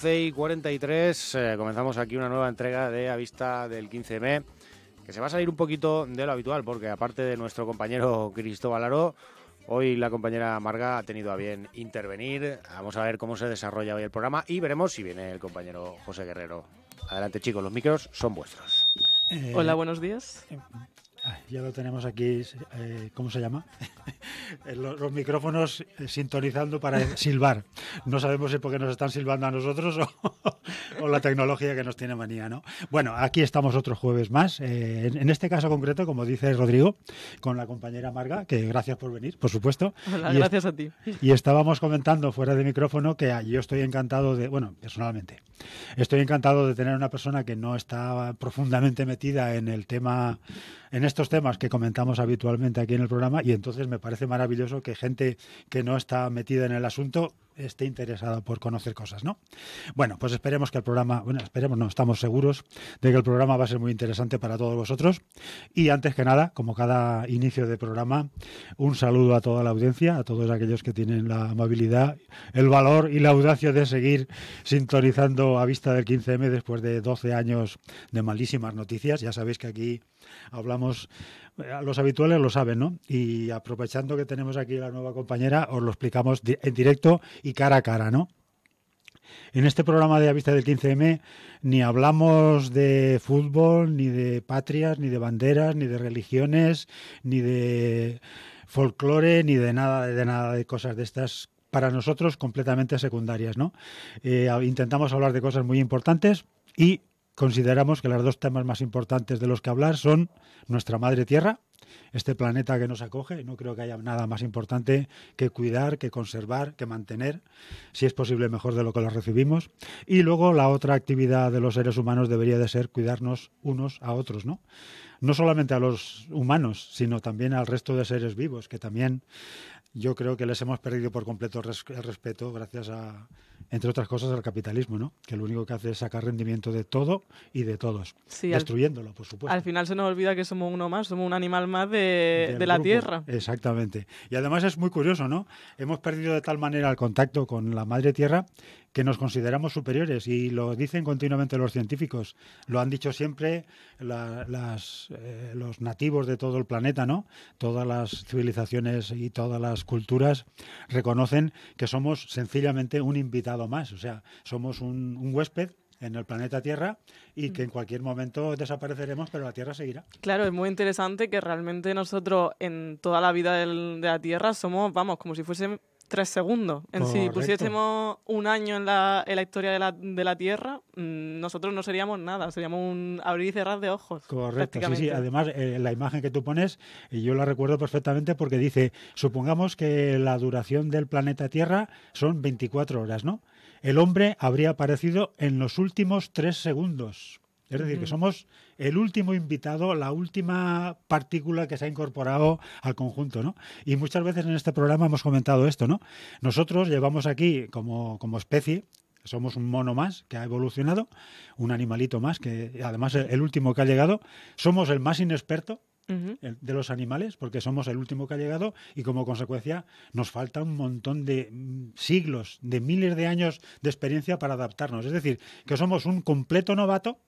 11 y 43 eh, comenzamos aquí una nueva entrega de A Vista del 15M que se va a salir un poquito de lo habitual porque aparte de nuestro compañero Cristóbal Aro, hoy la compañera Marga ha tenido a bien intervenir. Vamos a ver cómo se desarrolla hoy el programa y veremos si viene el compañero José Guerrero. Adelante chicos, los micros son vuestros. Eh, Hola, buenos días. Eh, ya lo tenemos aquí, eh, ¿cómo se llama? los, micrófonos eh, sintonizando para silbar. No sabemos si porque nos están silbando a nosotros o, la tecnología que nos tiene manía, ¿no? Bueno, aquí estamos otro jueves más. Eh, en, este caso concreto, como dice Rodrigo, con la compañera Marga, que gracias por venir, por supuesto. gracias a ti. Y estábamos comentando fuera de micrófono que yo estoy encantado de, bueno, personalmente, estoy encantado de tener una persona que no está profundamente metida en el tema en estos temas que comentamos habitualmente aquí en el programa y entonces me parece maravilloso que gente que no está metida en el asunto esté interesado por conocer cosas, ¿no? Bueno, pues esperemos que el programa, bueno, esperemos, no, estamos seguros de que el programa va a ser muy interesante para todos vosotros. Y antes que nada, como cada inicio de programa, un saludo a toda la audiencia, a todos aquellos que tienen la amabilidad, el valor y la audacia de seguir sintonizando a vista del 15M después de 12 años de malísimas noticias. Ya sabéis que aquí hablamos eh, los habituales lo saben, ¿no? Y aprovechando que tenemos aquí la nueva compañera, os lo explicamos en directo y cara a cara, ¿no? En este programa de A Vista del 15M ni hablamos de fútbol, ni de patrias, ni de banderas, ni de religiones, ni de folclore, ni de nada, de nada de cosas de estas para nosotros completamente secundarias, ¿no? Eh, intentamos hablar de cosas muy importantes y consideramos que los dos temas más importantes de los que hablar son nuestra madre tierra, este planeta que nos acoge. No creo que haya nada más importante que cuidar, que conservar, que mantener, si es posible mejor de lo que lo recibimos. Y luego la otra actividad de los seres humanos debería de ser cuidarnos unos a otros, ¿no? no solamente a los humanos, sino también al resto de seres vivos, que también yo creo que les hemos perdido por completo el respeto gracias a, entre otras cosas, al capitalismo, ¿no? Que lo único que hace es sacar rendimiento de todo y de todos, destruyéndolo, por supuesto. Al final se nos olvida que somos uno más, somos un animal más de, la Tierra. Exactamente. Y además es muy curioso, ¿no? Hemos perdido de tal manera el contacto con la Madre Tierra que nos consideramos superiores y lo dicen continuamente los científicos, lo han dicho siempre las, eh, los nativos de todo el planeta, ¿no? Todas las civilizaciones y todas las culturas reconocen que somos sencillamente un invitado más, o sea, somos un, huésped en el planeta Tierra y que en cualquier momento desapareceremos, pero la Tierra seguirá. Claro, es muy interesante que realmente nosotros en toda la vida de la Tierra somos, vamos, como si fuésemos tres segundos. En si pusiésemos un año en la, en la historia de la, de la Tierra, mm, nosotros no seríamos nada, seríamos un abrir y cerrar de ojos. Correcto, sí, sí. Además, eh, la imagen que tú pones, eh, yo la recuerdo perfectamente porque dice, supongamos que la duración del planeta Tierra son 24 horas, ¿no? El hombre habría aparecido en los últimos tres segundos. Es decir, que somos el último invitado, la última partícula que se ha incorporado al conjunto, ¿no? Y muchas veces en este programa hemos comentado esto, ¿no? Nosotros llevamos aquí como, especie somos un mono más que ha evolucionado, un animalito más, que además el último que ha llegado, somos el más inexperto de los animales porque somos el último que ha llegado y como consecuencia nos falta un montón de mm, siglos, de miles de años de experiencia para adaptarnos. Es decir, que somos un completo novato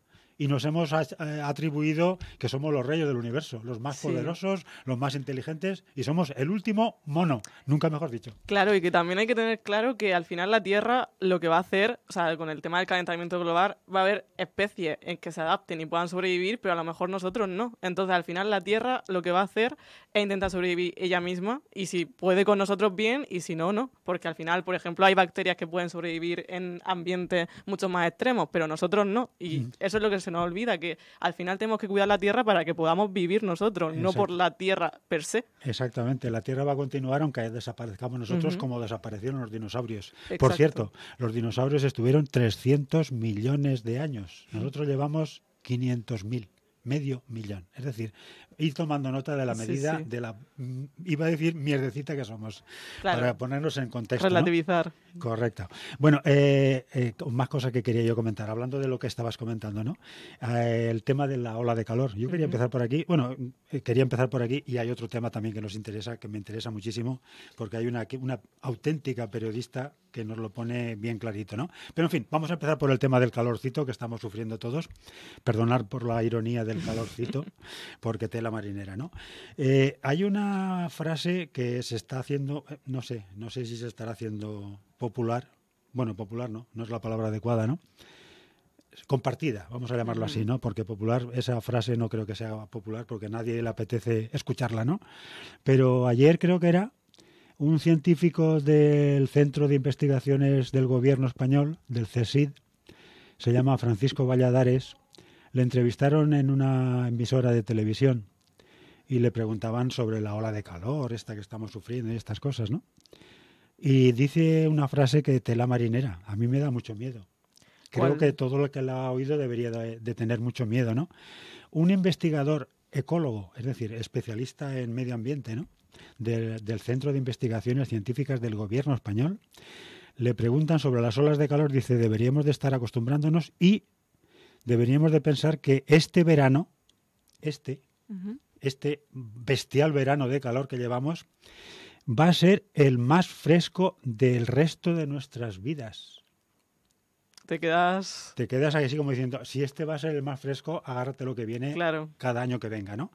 y nos hemos eh, atribuido que somos los reyes del universo, los más poderosos, los más inteligentes y somos el último mono, nunca mejor dicho. Claro, y que también hay que tener claro que al final la Tierra lo que va a hacer, o sea, con el tema del calentamiento global, va a haber especies en que se adapten y puedan sobrevivir, pero a lo mejor nosotros no. Entonces, al final la Tierra lo que va a hacer es intentar sobrevivir ella misma y si puede con nosotros bien y si no, no. Porque al final, por ejemplo, hay bacterias que pueden sobrevivir en ambientes mucho más extremos, pero nosotros no. Y mm. eso es lo que se no olvida que al final tenemos que cuidar la tierra para que podamos vivir nosotros, no por la tierra per se. Exactamente, la tierra va a continuar aunque desaparezcamos nosotros como desaparecieron los dinosaurios. Por cierto, los dinosaurios estuvieron 300 millones de años. Nosotros llevamos mil medio millón. Es decir, ir tomando nota de la medida de la, mm, iba a decir, mierdecita que somos, para ponernos en contexto. Relativizar. Correcto. Bueno, eh, eh, más cosas que quería yo comentar, hablando de lo que estabas comentando, ¿no? Eh, el tema de la ola de calor. Yo quería empezar por aquí, bueno, quería empezar por aquí y hay otro tema también que nos interesa, que me interesa muchísimo, porque hay una, una auténtica periodista que nos lo pone bien clarito, ¿no? Pero en fin, vamos a empezar por el tema del calorcito que estamos sufriendo todos. Perdonar por la ironía del calorcito, porque te la marinera, ¿no? Eh, hay una frase que se está haciendo, eh, no sé, no sé si se estará haciendo popular, bueno, popular no, no es la palabra adecuada, ¿no? compartida, vamos a llamarlo así, ¿no? Porque popular, esa frase no creo que sea popular porque nadie le apetece escucharla, ¿no? Pero ayer creo que era un científico del Centro de Investigaciones del Gobierno Español, del CSID, se llama Francisco Valladares, le entrevistaron en una emisora de televisión y le preguntaban sobre la ola de calor, esta que estamos sufriendo y estas cosas, ¿no? Y dice una frase que tela marinera, a mí me da mucho miedo. Creo que todo lo que la ha oído debería de, tener mucho miedo, ¿no? Un investigador ecólogo, es decir, especialista en medio ambiente, ¿no? Del, Centro de Investigaciones Científicas del Gobierno Español, le preguntan sobre las olas de calor, dice, deberíamos de estar acostumbrándonos y deberíamos de pensar que este verano, este, este bestial verano de calor que llevamos, va a ser el más fresco del resto de nuestras vidas. Te quedas. Te quedas así como diciendo, si este va a ser el más fresco, agárrate lo que viene claro. cada año que venga, ¿no?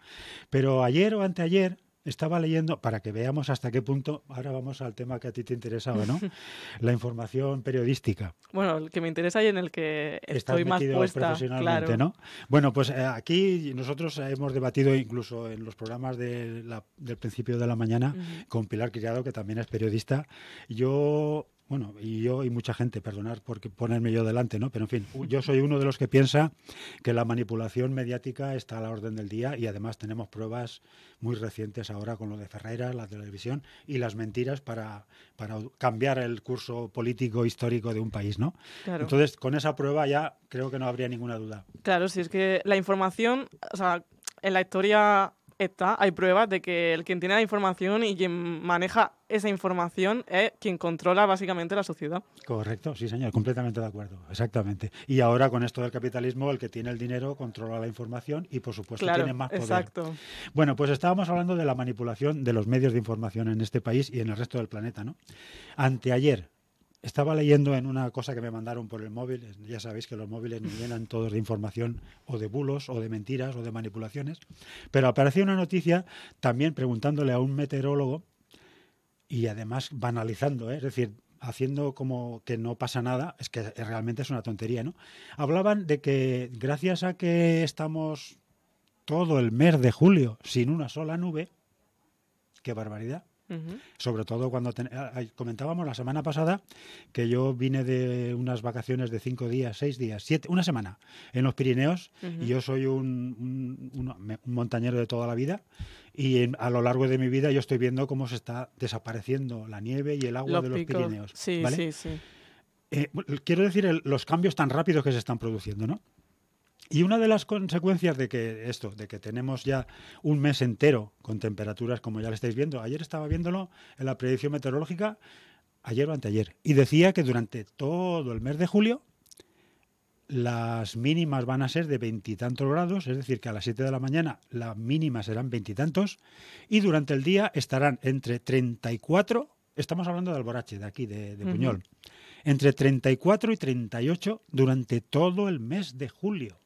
Pero ayer o anteayer estaba leyendo, para que veamos hasta qué punto, ahora vamos al tema que a ti te interesaba, ¿no? La información periodística. Bueno, el que me interesa y en el que estoy más puesta. profesionalmente, ¿no? Bueno, pues eh, aquí nosotros hemos debatido incluso en los programas del principio de la mañana con Pilar Criado, que también es periodista. Yo bueno, y yo y mucha gente, perdonar porque ponerme yo delante, ¿no? Pero en fin, yo soy uno de los que piensa que la manipulación mediática está a la orden del día y además tenemos pruebas muy recientes ahora con lo de Ferreira, la televisión y las mentiras para, para cambiar el curso político histórico de un país, ¿no? Entonces, con esa prueba ya creo que no habría ninguna duda. Claro, si es que la información, o sea, en la historia está, hay pruebas de que el quien tiene la información y quien maneja esa información es quien controla básicamente la sociedad. Correcto, sí señor, completamente de acuerdo, exactamente. Y ahora con esto del capitalismo, el que tiene el dinero controla la información y por supuesto tiene más poder. Exacto. Bueno, pues estábamos hablando de la manipulación de los medios de información en este país y en el resto del planeta, ¿no? Anteayer, estaba leyendo en una cosa que me mandaron por el móvil, ya sabéis que los móviles me llenan todos de información o de bulos o de mentiras o de manipulaciones, pero apareció una noticia también preguntándole a un meteorólogo y además banalizando, ¿eh? es decir, haciendo como que no pasa nada, es que realmente es una tontería, ¿no? Hablaban de que gracias a que estamos todo el mes de julio sin una sola nube, qué barbaridad, sobre todo cuando ah, comentábamos la semana pasada que yo vine de unas vacaciones de cinco días, seis días, siete, una semana en los Pirineos y yo soy un, montañero de toda la vida y a lo largo de mi vida yo estoy viendo cómo se está desapareciendo la nieve y el agua de los Pirineos. Eh, quiero decir los cambios tan rápidos que se están produciendo, ¿no? Y una de las consecuencias de que esto, de que tenemos ya un mes entero con temperaturas como ya le estáis viendo, ayer estaba viéndolo en la predicción meteorológica, ayer o anteayer, y decía que durante todo el mes de julio las mínimas van a ser de veintitantos grados, es decir, que a las 7 de la mañana las mínimas serán veintitantos y, durante el día estarán entre 34, estamos hablando de Alborache, de aquí, de, Puñol, entre 34 y 38 durante todo el mes de julio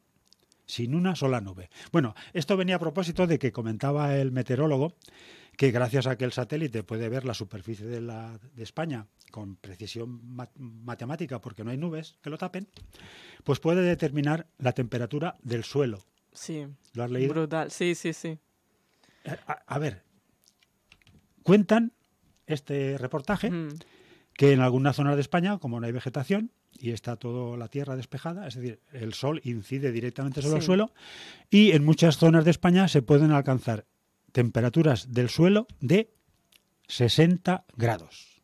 sin una sola nube. Bueno, esto venía a propósito de que comentaba el meteorólogo que gracias a que el satélite puede ver la superficie de, la, de España con precisión matemática porque no hay nubes que lo tapen, pues puede determinar la temperatura del suelo. Sí. ¿Lo has leído? Brutal, sí, sí, sí. Eh, a, ver, cuentan este reportaje que en algunas zonas de España, como no hay vegetación, y está toda la tierra despejada, es decir, el sol incide directamente sobre el suelo y en muchas zonas de España se pueden alcanzar temperaturas del suelo de 60 grados.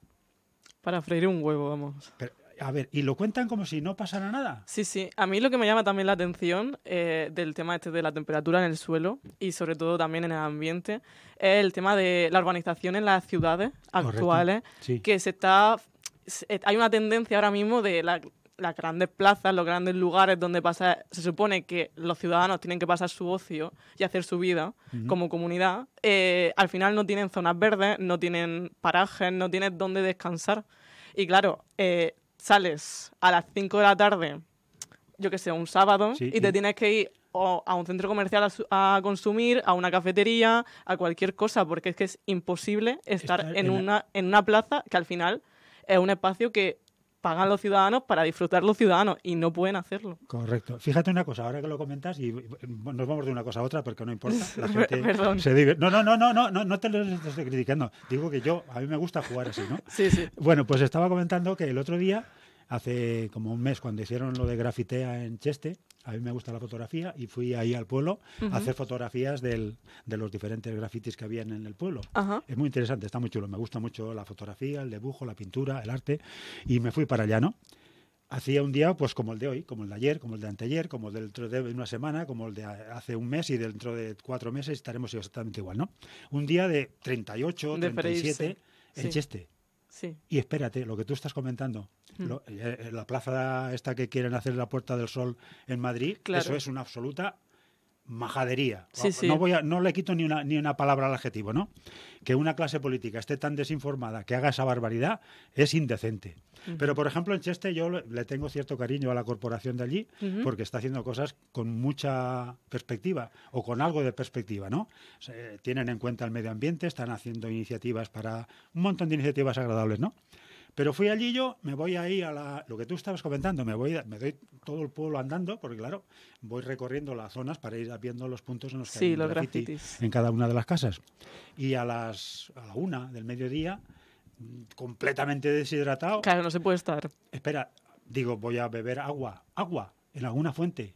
Para freír un huevo, vamos. a ver, y lo cuentan como si no pasara nada. Sí, sí. A mí lo que me llama también la atención eh, del tema este de la temperatura en el suelo y sobre todo también en el ambiente es el tema de la urbanización en las ciudades actuales que se está eh, hay una tendencia ahora mismo de las grandes plazas, los grandes lugares donde pasa, se supone que los ciudadanos tienen que pasar su ocio y hacer su vida como comunidad, eh, al final no tienen zonas verdes, no tienen parajes, no tienen dónde descansar. Y claro, eh, sales a las 5 de la tarde, yo que sé, un sábado, y te tienes que ir a un centro comercial a, consumir, a una cafetería, a cualquier cosa, porque es que es imposible estar, en una plaza que al final es un espacio que pagan los ciudadanos para disfrutar los ciudadanos y no pueden hacerlo. Correcto. Fíjate una cosa, ahora que lo comentas y nos vamos de una cosa a otra porque no importa. La gente Se no, no, no, no, no, no te lo estás criticando. Digo que yo, a mí me gusta jugar así, ¿no? Sí, sí. Bueno, pues estaba comentando que el otro día, hace como un mes, cuando hicieron lo de Grafitea en Cheste, a mí me gusta la fotografía y fui ahí al pueblo a hacer fotografías del, de los diferentes grafitis que habían en el pueblo. Es muy interesante, está muy chulo. Me gusta mucho la fotografía, el dibujo, la pintura, el arte. Y me fui para allá, ¿no? Hacía un día pues como el de hoy, como el de ayer, como el de anteayer, como dentro de una semana, como el de hace un mes y dentro de cuatro meses estaremos exactamente igual, ¿no? Un día de 38, 37 el sí. Cheste. Sí. Y espérate, lo que tú estás comentando, Mm. Eh, eh, la plaza esta que quieren hacer la Puerta del Sol en Madrid, eso es una absoluta majadería. No, voy a, no le quito ni una, ni una palabra al adjetivo, ¿no? Que una clase política esté tan desinformada que haga esa barbaridad es indecente. Pero, por ejemplo, en Cheste yo le tengo cierto cariño a la corporación de allí porque está haciendo cosas con mucha perspectiva o con algo de perspectiva, ¿no? Eh, tienen en cuenta el medio ambiente, están haciendo iniciativas para un montón de iniciativas agradables, ¿no? Pero fui allí yo, me voy ahí a la, lo que tú estabas comentando, me voy, me doy todo el pueblo andando, porque claro, voy recorriendo las zonas para ir viendo los puntos en los que hay en cada una de las casas. Y a las a la una del mediodía, completamente deshidratado. Claro, no se puede estar. Espera, digo, voy a beber agua, agua en alguna fuente.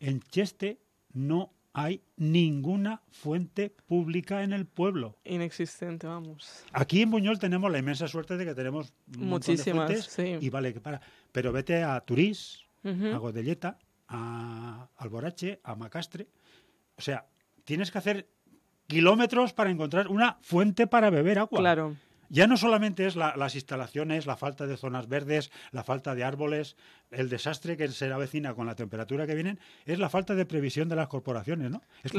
En Cheste no hay ninguna fuente pública en el pueblo. Inexistente, vamos. Aquí en Buñol tenemos la inmensa suerte de que tenemos muchísimas y vale que para. Pero vete a Turís, a Godelleta, a Alborache, a Macastre. O sea, tienes que hacer kilómetros para encontrar una fuente para beber agua. Claro ya no solamente es la, las instalaciones, la falta de zonas verdes, la falta de árboles, el desastre que se avecina con la temperatura que vienen, es la falta de previsión de las corporaciones, ¿no? Es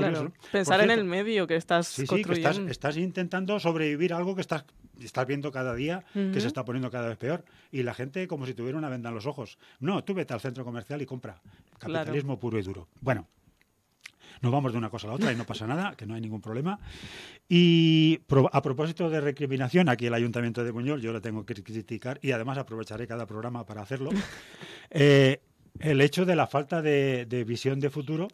Pensar en el medio que estás estás, intentando sobrevivir algo que estás, estás viendo cada día, que se está poniendo cada vez peor. Y la gente como si tuviera una venda en los ojos. No, tú vete al centro comercial y compra. Capitalismo puro y duro. Bueno nos vamos de una cosa a la otra y no pasa nada, que no hay ningún problema. Y a propósito de recriminación, aquí el Ayuntamiento de Buñol, yo lo tengo que criticar y además aprovecharé cada programa para hacerlo. Eh, el hecho de la falta de, visión de futuro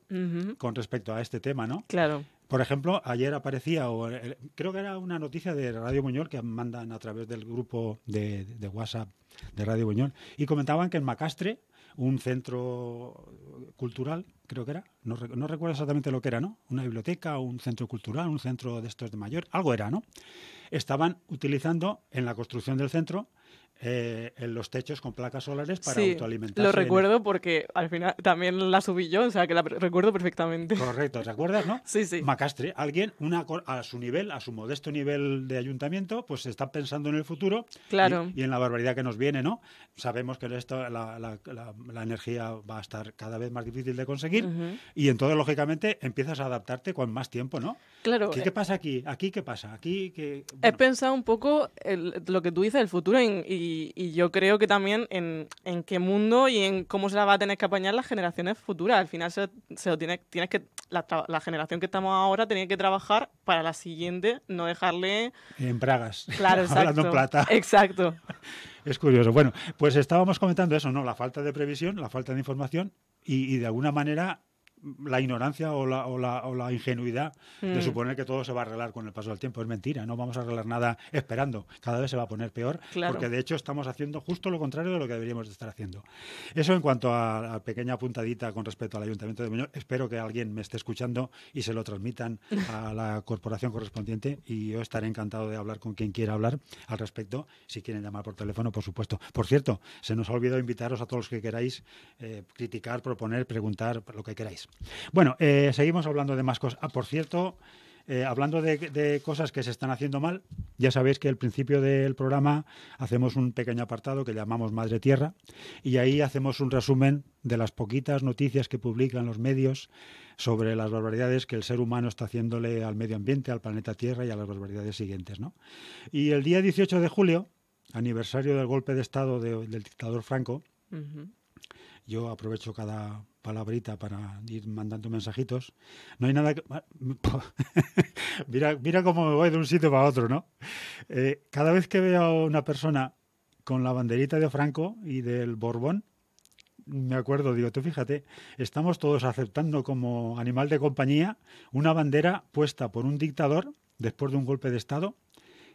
con respecto a este tema, ¿no? Claro. Por ejemplo, ayer aparecía, o eh, creo que era una noticia de Radio Buñol que mandan a través del grupo de, de WhatsApp de Radio Buñol, y comentaban que en Macastre un centro cultural, creo que era. No, no recuerdo exactamente lo que era, ¿no? Una biblioteca, un centro cultural, un centro de estos de mayor, algo era, ¿no? Estaban utilizando en la construcción del centro eh, en los techos con placas solares para sí, Lo recuerdo porque al final también la subí yo, o sea que la recuerdo perfectamente. Correcto, ¿te acuerdas, no? sí, sí. Macastre, alguien a su nivel, a su modesto nivel de ayuntamiento, pues está pensando en el futuro claro. y, en la barbaridad que nos viene, ¿no? Sabemos que esto, la, energía va a estar cada vez más difícil de conseguir y entonces, lógicamente, empiezas a adaptarte con más tiempo, ¿no? Claro. ¿Qué, eh pasa aquí? ¿Aquí qué pasa? Aquí que, He pensado un poco lo que tú dices, el futuro y y, yo creo que también en, en, qué mundo y en cómo se la va a tener que apañar las generaciones futuras. Al final se, lo tiene, tienes que la, generación que estamos ahora tiene que trabajar para la siguiente, no dejarle... En Pragas. Claro, exacto. en plata. Exacto. Es curioso. Bueno, pues estábamos comentando eso, ¿no? La falta de previsión, la falta de información y, y de alguna manera la ignorancia o la, o la, o la ingenuidad de mm. suponer que todo se va a arreglar con el paso del tiempo. Es mentira, no vamos a arreglar nada esperando. Cada vez se va a poner peor, porque de hecho estamos haciendo justo lo contrario de lo que deberíamos estar haciendo. Eso en cuanto a la pequeña puntadita con respecto al Ayuntamiento de Muñoz. Espero que alguien me esté escuchando y se lo transmitan a la corporación correspondiente y yo estaré encantado de hablar con quien quiera hablar al respecto, si quieren llamar por teléfono, por supuesto. Por cierto, se nos ha olvidado invitaros a todos los que queráis eh, criticar, proponer, preguntar, lo que queráis. Bueno, eh, seguimos hablando de más cosas. Ah, por cierto, eh, hablando de, cosas que se están haciendo mal, ya sabéis que al principio del programa hacemos un pequeño apartado que llamamos Madre Tierra y ahí hacemos un resumen de las poquitas noticias que publican los medios sobre las barbaridades que el ser humano está haciéndole al medio ambiente, al planeta Tierra y a las barbaridades siguientes. ¿no? Y el día 18 de julio, aniversario del golpe de Estado del dictador Franco, yo aprovecho cada palabrita para ir mandando mensajitos. No hay nada que... mira, mira cómo me voy de un sitio para otro, ¿no? Eh, cada vez que veo a una persona con la banderita de Franco y del Borbón, me acuerdo, digo, tú fíjate, estamos todos aceptando como animal de compañía una bandera puesta por un dictador después de un golpe de Estado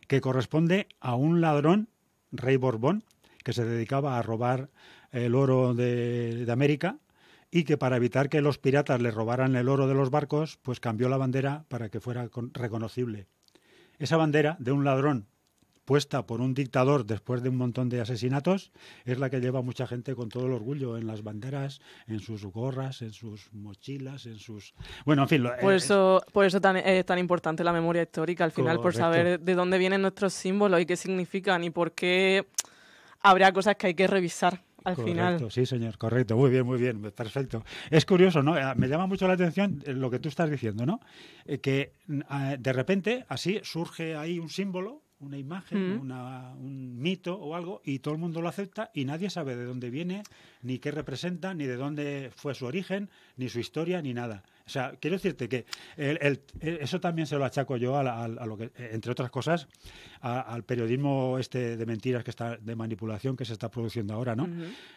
que corresponde a un ladrón, rey Borbón, que se dedicaba a robar el oro de, América y que para evitar que los piratas le robaran el oro de los barcos, pues cambió la bandera para que fuera reconocible. Esa bandera de un ladrón puesta por un dictador después de un montón de asesinatos es la que lleva mucha gente con todo el orgullo en las banderas, en sus gorras, en sus mochilas, en sus bueno, en fin. por eh, eso, por eso es tan importante la memoria histórica al final, por saber de dónde vienen nuestros símbolos y qué significan y por qué habrá cosas que hay que revisar al correcto, Sí, señor, correcto. Muy bien, muy bien, perfecto. Es curioso, ¿no? Eh, me llama mucho la atención eh, lo que tú estás diciendo, ¿no? Eh, que mm, ah, de repente así surge ahí un símbolo una imagen, mm. un mito o algo, y todo el mundo lo acepta y nadie sabe de dónde viene, ni qué representa, ni de dónde fue su origen, ni su historia, ni nada. O sea, quiero decirte que eso también se lo achaco yo a, lo que, entre otras cosas, al periodismo este de mentiras que está, de manipulación que se está produciendo ahora, ¿no?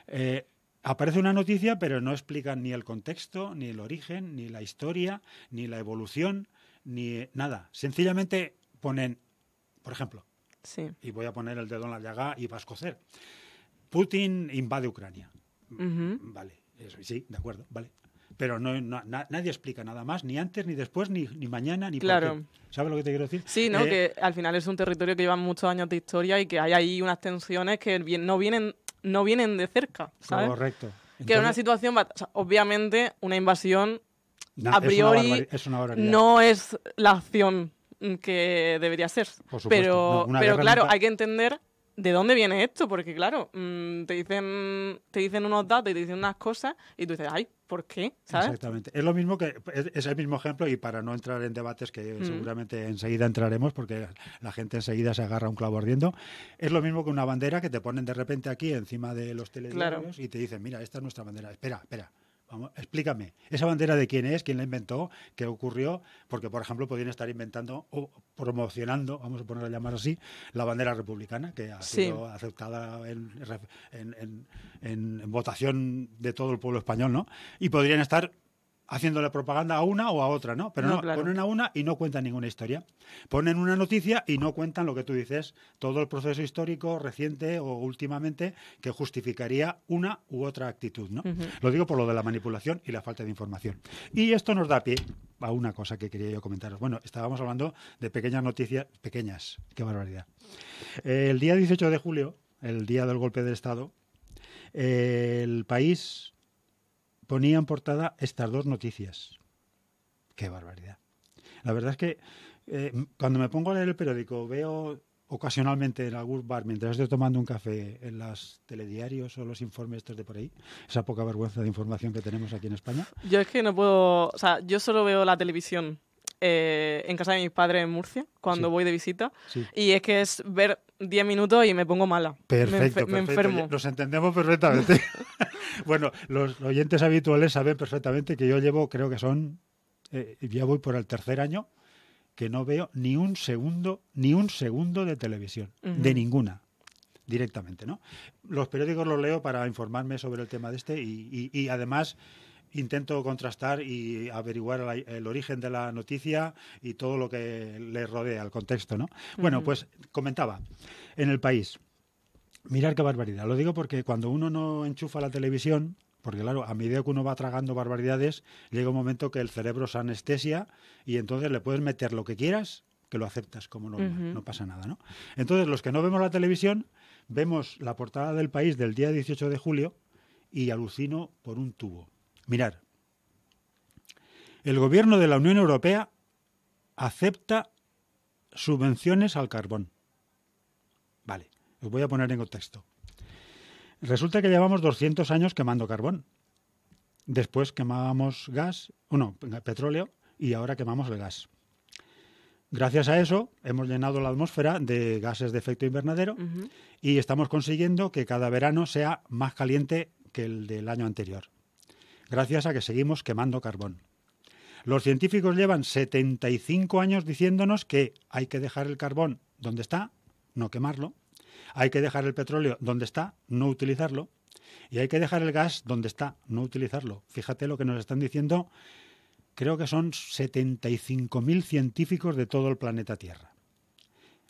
Eh, aparece una noticia, pero no explican ni el contexto, ni el origen, ni la historia, ni la evolución, ni nada. Sencillamente ponen por ejemplo. Sí. Y voy a poner el dedo en la llaga y vas a cocer. Putin invade Ucrania. Vale, sí, de acuerdo, vale. Pero no, nadie explica nada más, ni antes, ni después, ni, mañana, ni claro. ¿Sabes lo que te quiero decir? Sí, ¿no? Eh, que al final es un territorio que lleva muchos años de historia y que hay ahí unas tensiones que no vienen, no vienen de cerca, Correcto. que es una situación, obviamente, una invasión a priori no es la acción que debería ser. Pero, pero claro, hay que entender de dónde viene esto, porque claro, mm, te dicen, te dicen unos datos y te dicen unas cosas y tú dices, ay, ¿por qué? ¿Sabes? Exactamente. Es lo mismo que es, el mismo ejemplo y para no entrar en debates que mm. seguramente enseguida entraremos porque la gente enseguida se agarra un clavo ardiendo, es lo mismo que una bandera que te ponen de repente aquí encima de los teléfonos y te dicen, mira, esta es nuestra bandera. Espera, espera. Vamos, explícame, ¿esa bandera de quién es? ¿Quién la inventó? ¿Qué ocurrió? Porque, por ejemplo, podrían estar inventando o promocionando, vamos a ponerla a llamar así, la bandera republicana, que ha sido aceptada en, votación de todo el pueblo español, ¿no? Y podrían estar haciéndole propaganda a una o a otra, ¿no? Pero no, ponen a una y no cuentan ninguna historia. Ponen una noticia y no cuentan lo que tú dices, todo el proceso histórico reciente o últimamente que justificaría una u otra actitud, ¿no? Lo digo por lo de la manipulación y la falta de información. Y esto nos da pie a una cosa que quería yo comentaros. Bueno, estábamos hablando de pequeñas noticias, pequeñas, qué barbaridad. el día 18 de julio, el día del golpe de Estado, el país ponía en portada estas dos noticias. Qué barbaridad. La verdad es que eh, cuando me pongo a leer el periódico, veo ocasionalmente en algún bar, mientras estoy tomando un café, en los telediarios o los informes estos de por ahí, esa poca vergüenza de información que tenemos aquí en España. Yo es que no puedo, o sea, yo solo veo la televisión eh, en casa de mis padres en Murcia, cuando voy de visita, y es que es ver 10 minutos y me pongo mala. Perfecto, me, perfecto. enfermo. Los entendemos perfectamente. bueno, los oyentes habituales saben perfectamente que yo llevo, creo que son, eh, ya voy por el tercer año, que no veo ni un segundo, ni un segundo de televisión, de ninguna directamente, ¿no? Los periódicos los leo para informarme sobre el tema de este y, además intento contrastar y averiguar el origen de la noticia y todo lo que le rodea, al contexto, ¿no? Bueno, pues comentaba, en el país Mirar qué barbaridad. Lo digo porque cuando uno no enchufa la televisión, porque claro, a medida que uno va tragando barbaridades, llega un momento que el cerebro se anestesia y entonces le puedes meter lo que quieras, que lo aceptas como normal, no pasa nada, ¿no? Entonces, los que no vemos la televisión, vemos la portada del país del día 18 de julio y alucino por un tubo. Mirar. El gobierno de la Unión Europea acepta subvenciones al carbón. Vale. Os voy a poner en contexto. Resulta que llevamos 200 años quemando carbón. Después quemábamos gas, bueno, petróleo, y ahora quemamos el gas. Gracias a eso hemos llenado la atmósfera de gases de efecto invernadero y estamos consiguiendo que cada verano sea más caliente que el del año anterior. Gracias a que seguimos quemando carbón. Los científicos llevan 75 años diciéndonos que hay que dejar el carbón donde está, no quemarlo, hay que dejar el petróleo donde está, no utilizarlo, y hay que dejar el gas donde está, no utilizarlo. Fíjate lo que nos están diciendo, creo que son 75.000 científicos de todo el planeta Tierra.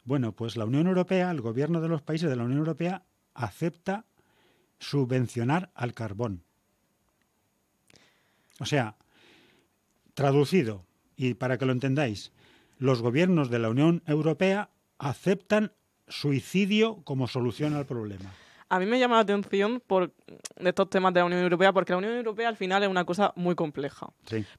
Bueno, pues la Unión Europea, el gobierno de los países de la Unión Europea, acepta subvencionar al carbón. O sea, traducido, y para que lo entendáis, los gobiernos de la Unión Europea aceptan suicidio como solución al problema. A mí me llama la atención por estos temas de la Unión Europea, porque la Unión Europea al final es una cosa muy compleja.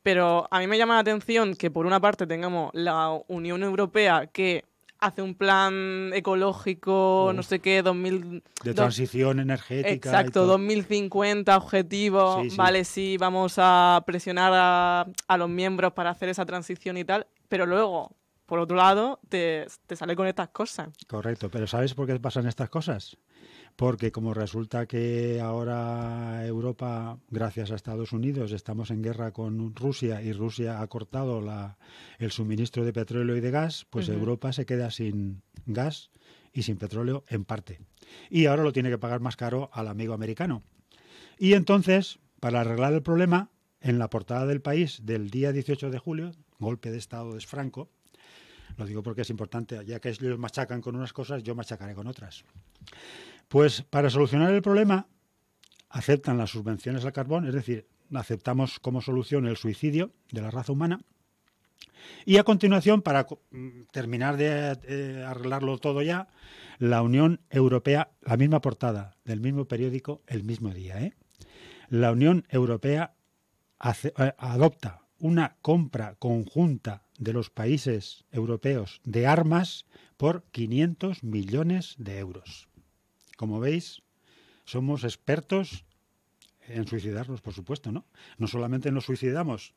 Pero a mí me llama la atención que por una parte tengamos la Unión Europea que hace un plan ecológico, no sé qué, 2000... De transición energética. Exacto, 2050, objetivos, vale, sí, vamos a presionar a los miembros para hacer esa transición y tal, pero luego por otro lado, te, sale con estas cosas. Correcto, pero ¿sabes por qué pasan estas cosas? Porque como resulta que ahora Europa, gracias a Estados Unidos, estamos en guerra con Rusia y Rusia ha cortado la, el suministro de petróleo y de gas, pues Europa se queda sin gas y sin petróleo en parte. Y ahora lo tiene que pagar más caro al amigo americano. Y entonces, para arreglar el problema, en la portada del país del día 18 de julio, golpe de Estado de Franco, lo digo porque es importante, ya que ellos machacan con unas cosas, yo machacaré con otras. Pues para solucionar el problema, aceptan las subvenciones al carbón, es decir, aceptamos como solución el suicidio de la raza humana. Y a continuación, para mm, terminar de eh, arreglarlo todo ya, la Unión Europea, la misma portada del mismo periódico, el mismo día, ¿eh? la Unión Europea eh, adopta una compra conjunta de los países europeos de armas por 500 millones de euros. Como veis, somos expertos en suicidarnos, por supuesto, ¿no? No solamente nos suicidamos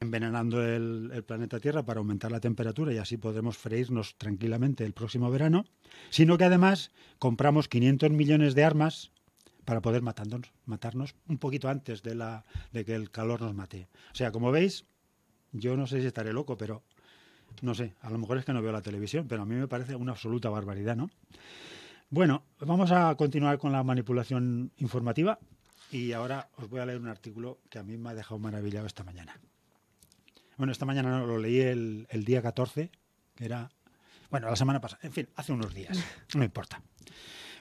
envenenando el, planeta Tierra para aumentar la temperatura y así podremos freírnos tranquilamente el próximo verano, sino que además compramos 500 millones de armas para poder matarnos, matarnos un poquito antes de, la, de que el calor nos mate. O sea, como veis, yo no sé si estaré loco, pero no sé, a lo mejor es que no veo la televisión, pero a mí me parece una absoluta barbaridad, ¿no? Bueno, vamos a continuar con la manipulación informativa y ahora os voy a leer un artículo que a mí me ha dejado maravillado esta mañana. Bueno, esta mañana lo leí el, el día 14, que era, bueno, la semana pasada, en fin, hace unos días, no importa.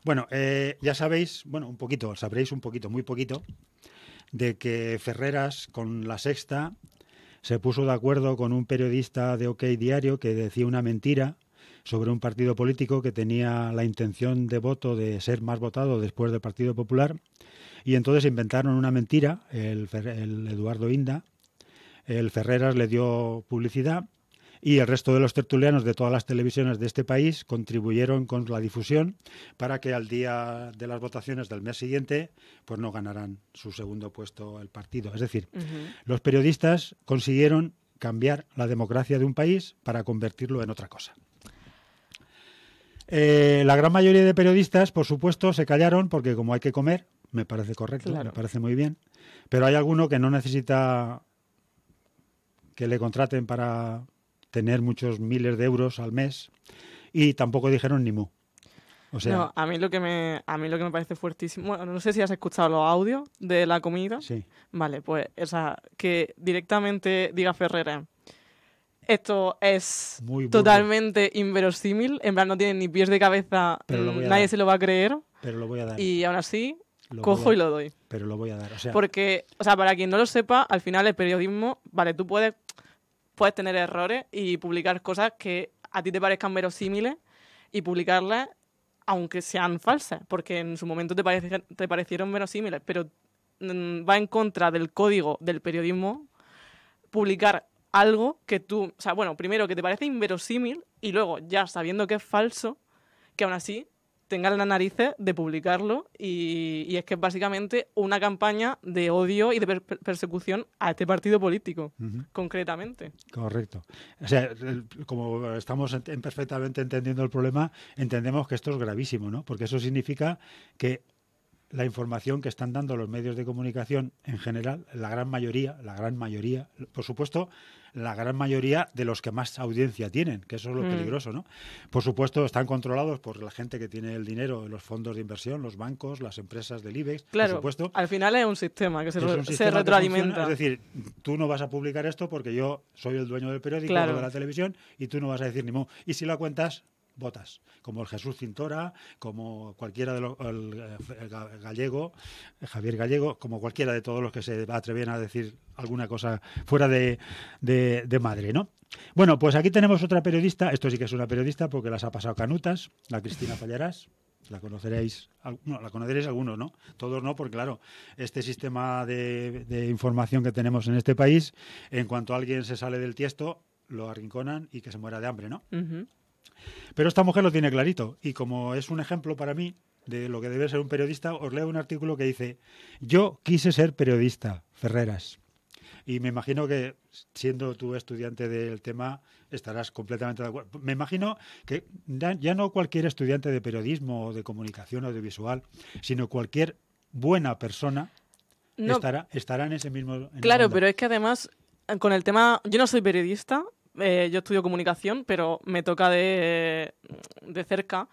Bueno, eh, ya sabéis, bueno, un poquito, sabréis un poquito, muy poquito, de que Ferreras con la sexta se puso de acuerdo con un periodista de OK Diario que decía una mentira sobre un partido político que tenía la intención de voto de ser más votado después del Partido Popular y entonces inventaron una mentira, el, el Eduardo Inda, el Ferreras le dio publicidad y el resto de los tertulianos de todas las televisiones de este país contribuyeron con la difusión para que al día de las votaciones del mes siguiente pues no ganaran su segundo puesto el partido. Es decir, los periodistas consiguieron cambiar la democracia de un país para convertirlo en otra cosa. Eh, la gran mayoría de periodistas, por supuesto, se callaron porque como hay que comer, me parece correcto, me parece muy bien, pero hay alguno que no necesita que le contraten para tener muchos miles de euros al mes y tampoco dijeron ni mu. O sea, no, a mí lo que me a mí lo que me parece fuertísimo, bueno, no sé si has escuchado los audios de la comida. Sí. Vale, pues o que directamente diga Ferrera. Esto es totalmente inverosímil, en plan no tiene ni pies de cabeza, nadie se lo va a creer. Pero lo voy a dar. Y aún así cojo y lo doy. Pero lo voy a dar, o sea, porque o sea, para quien no lo sepa, al final el periodismo, vale, tú puedes puedes tener errores y publicar cosas que a ti te parezcan verosímiles y publicarlas aunque sean falsas, porque en su momento te, parecieron verosímiles, pero mm, va en contra del código del periodismo publicar algo que tú, o sea, bueno, primero que te parece inverosímil y luego ya sabiendo que es falso, que aún así tengan la narices de publicarlo y, es que es básicamente una campaña de odio y de persecución a este partido político, concretamente. Correcto. O sea, como estamos perfectamente entendiendo el problema, entendemos que esto es gravísimo, ¿no? Porque eso significa que la información que están dando los medios de comunicación en general, la gran mayoría, la gran mayoría, por supuesto, la gran mayoría de los que más audiencia tienen, que eso es lo mm. peligroso, ¿no? Por supuesto, están controlados por la gente que tiene el dinero, los fondos de inversión, los bancos, las empresas del IBEX, claro, por supuesto. Al final es un sistema que se, retroalimenta. es decir, tú no vas a publicar esto porque yo soy el dueño del periódico de la televisión y tú no vas a decir ni modo. Y si la cuentas, botas, como el Jesús Cintora, como cualquiera de los, gallego, Javier Gallego, como cualquiera de todos los que se atreven a decir alguna cosa fuera de, madre, ¿no? Bueno, pues aquí tenemos otra periodista, esto sí que es una periodista porque las ha pasado canutas, la Cristina Fallarás. La conoceréis, no, la conoceréis algunos, ¿no? Todos no, porque claro, este sistema de, información que tenemos en este país, en cuanto alguien se sale del tiesto, lo arrinconan y que se muera de hambre, ¿no? Pero esta mujer lo tiene clarito y como es un ejemplo para mí de lo que debe ser un periodista, os leo un artículo que dice, yo quise ser periodista, Ferreras. Y me imagino que, siendo tú estudiante del tema, estarás completamente de acuerdo. Me imagino que ya no cualquier estudiante de periodismo o de comunicación audiovisual, sino cualquier buena persona estará, en ese mismo... claro, pero es que además, con el tema, yo no soy periodista, eh, yo estudio comunicación, pero me toca de, cerca.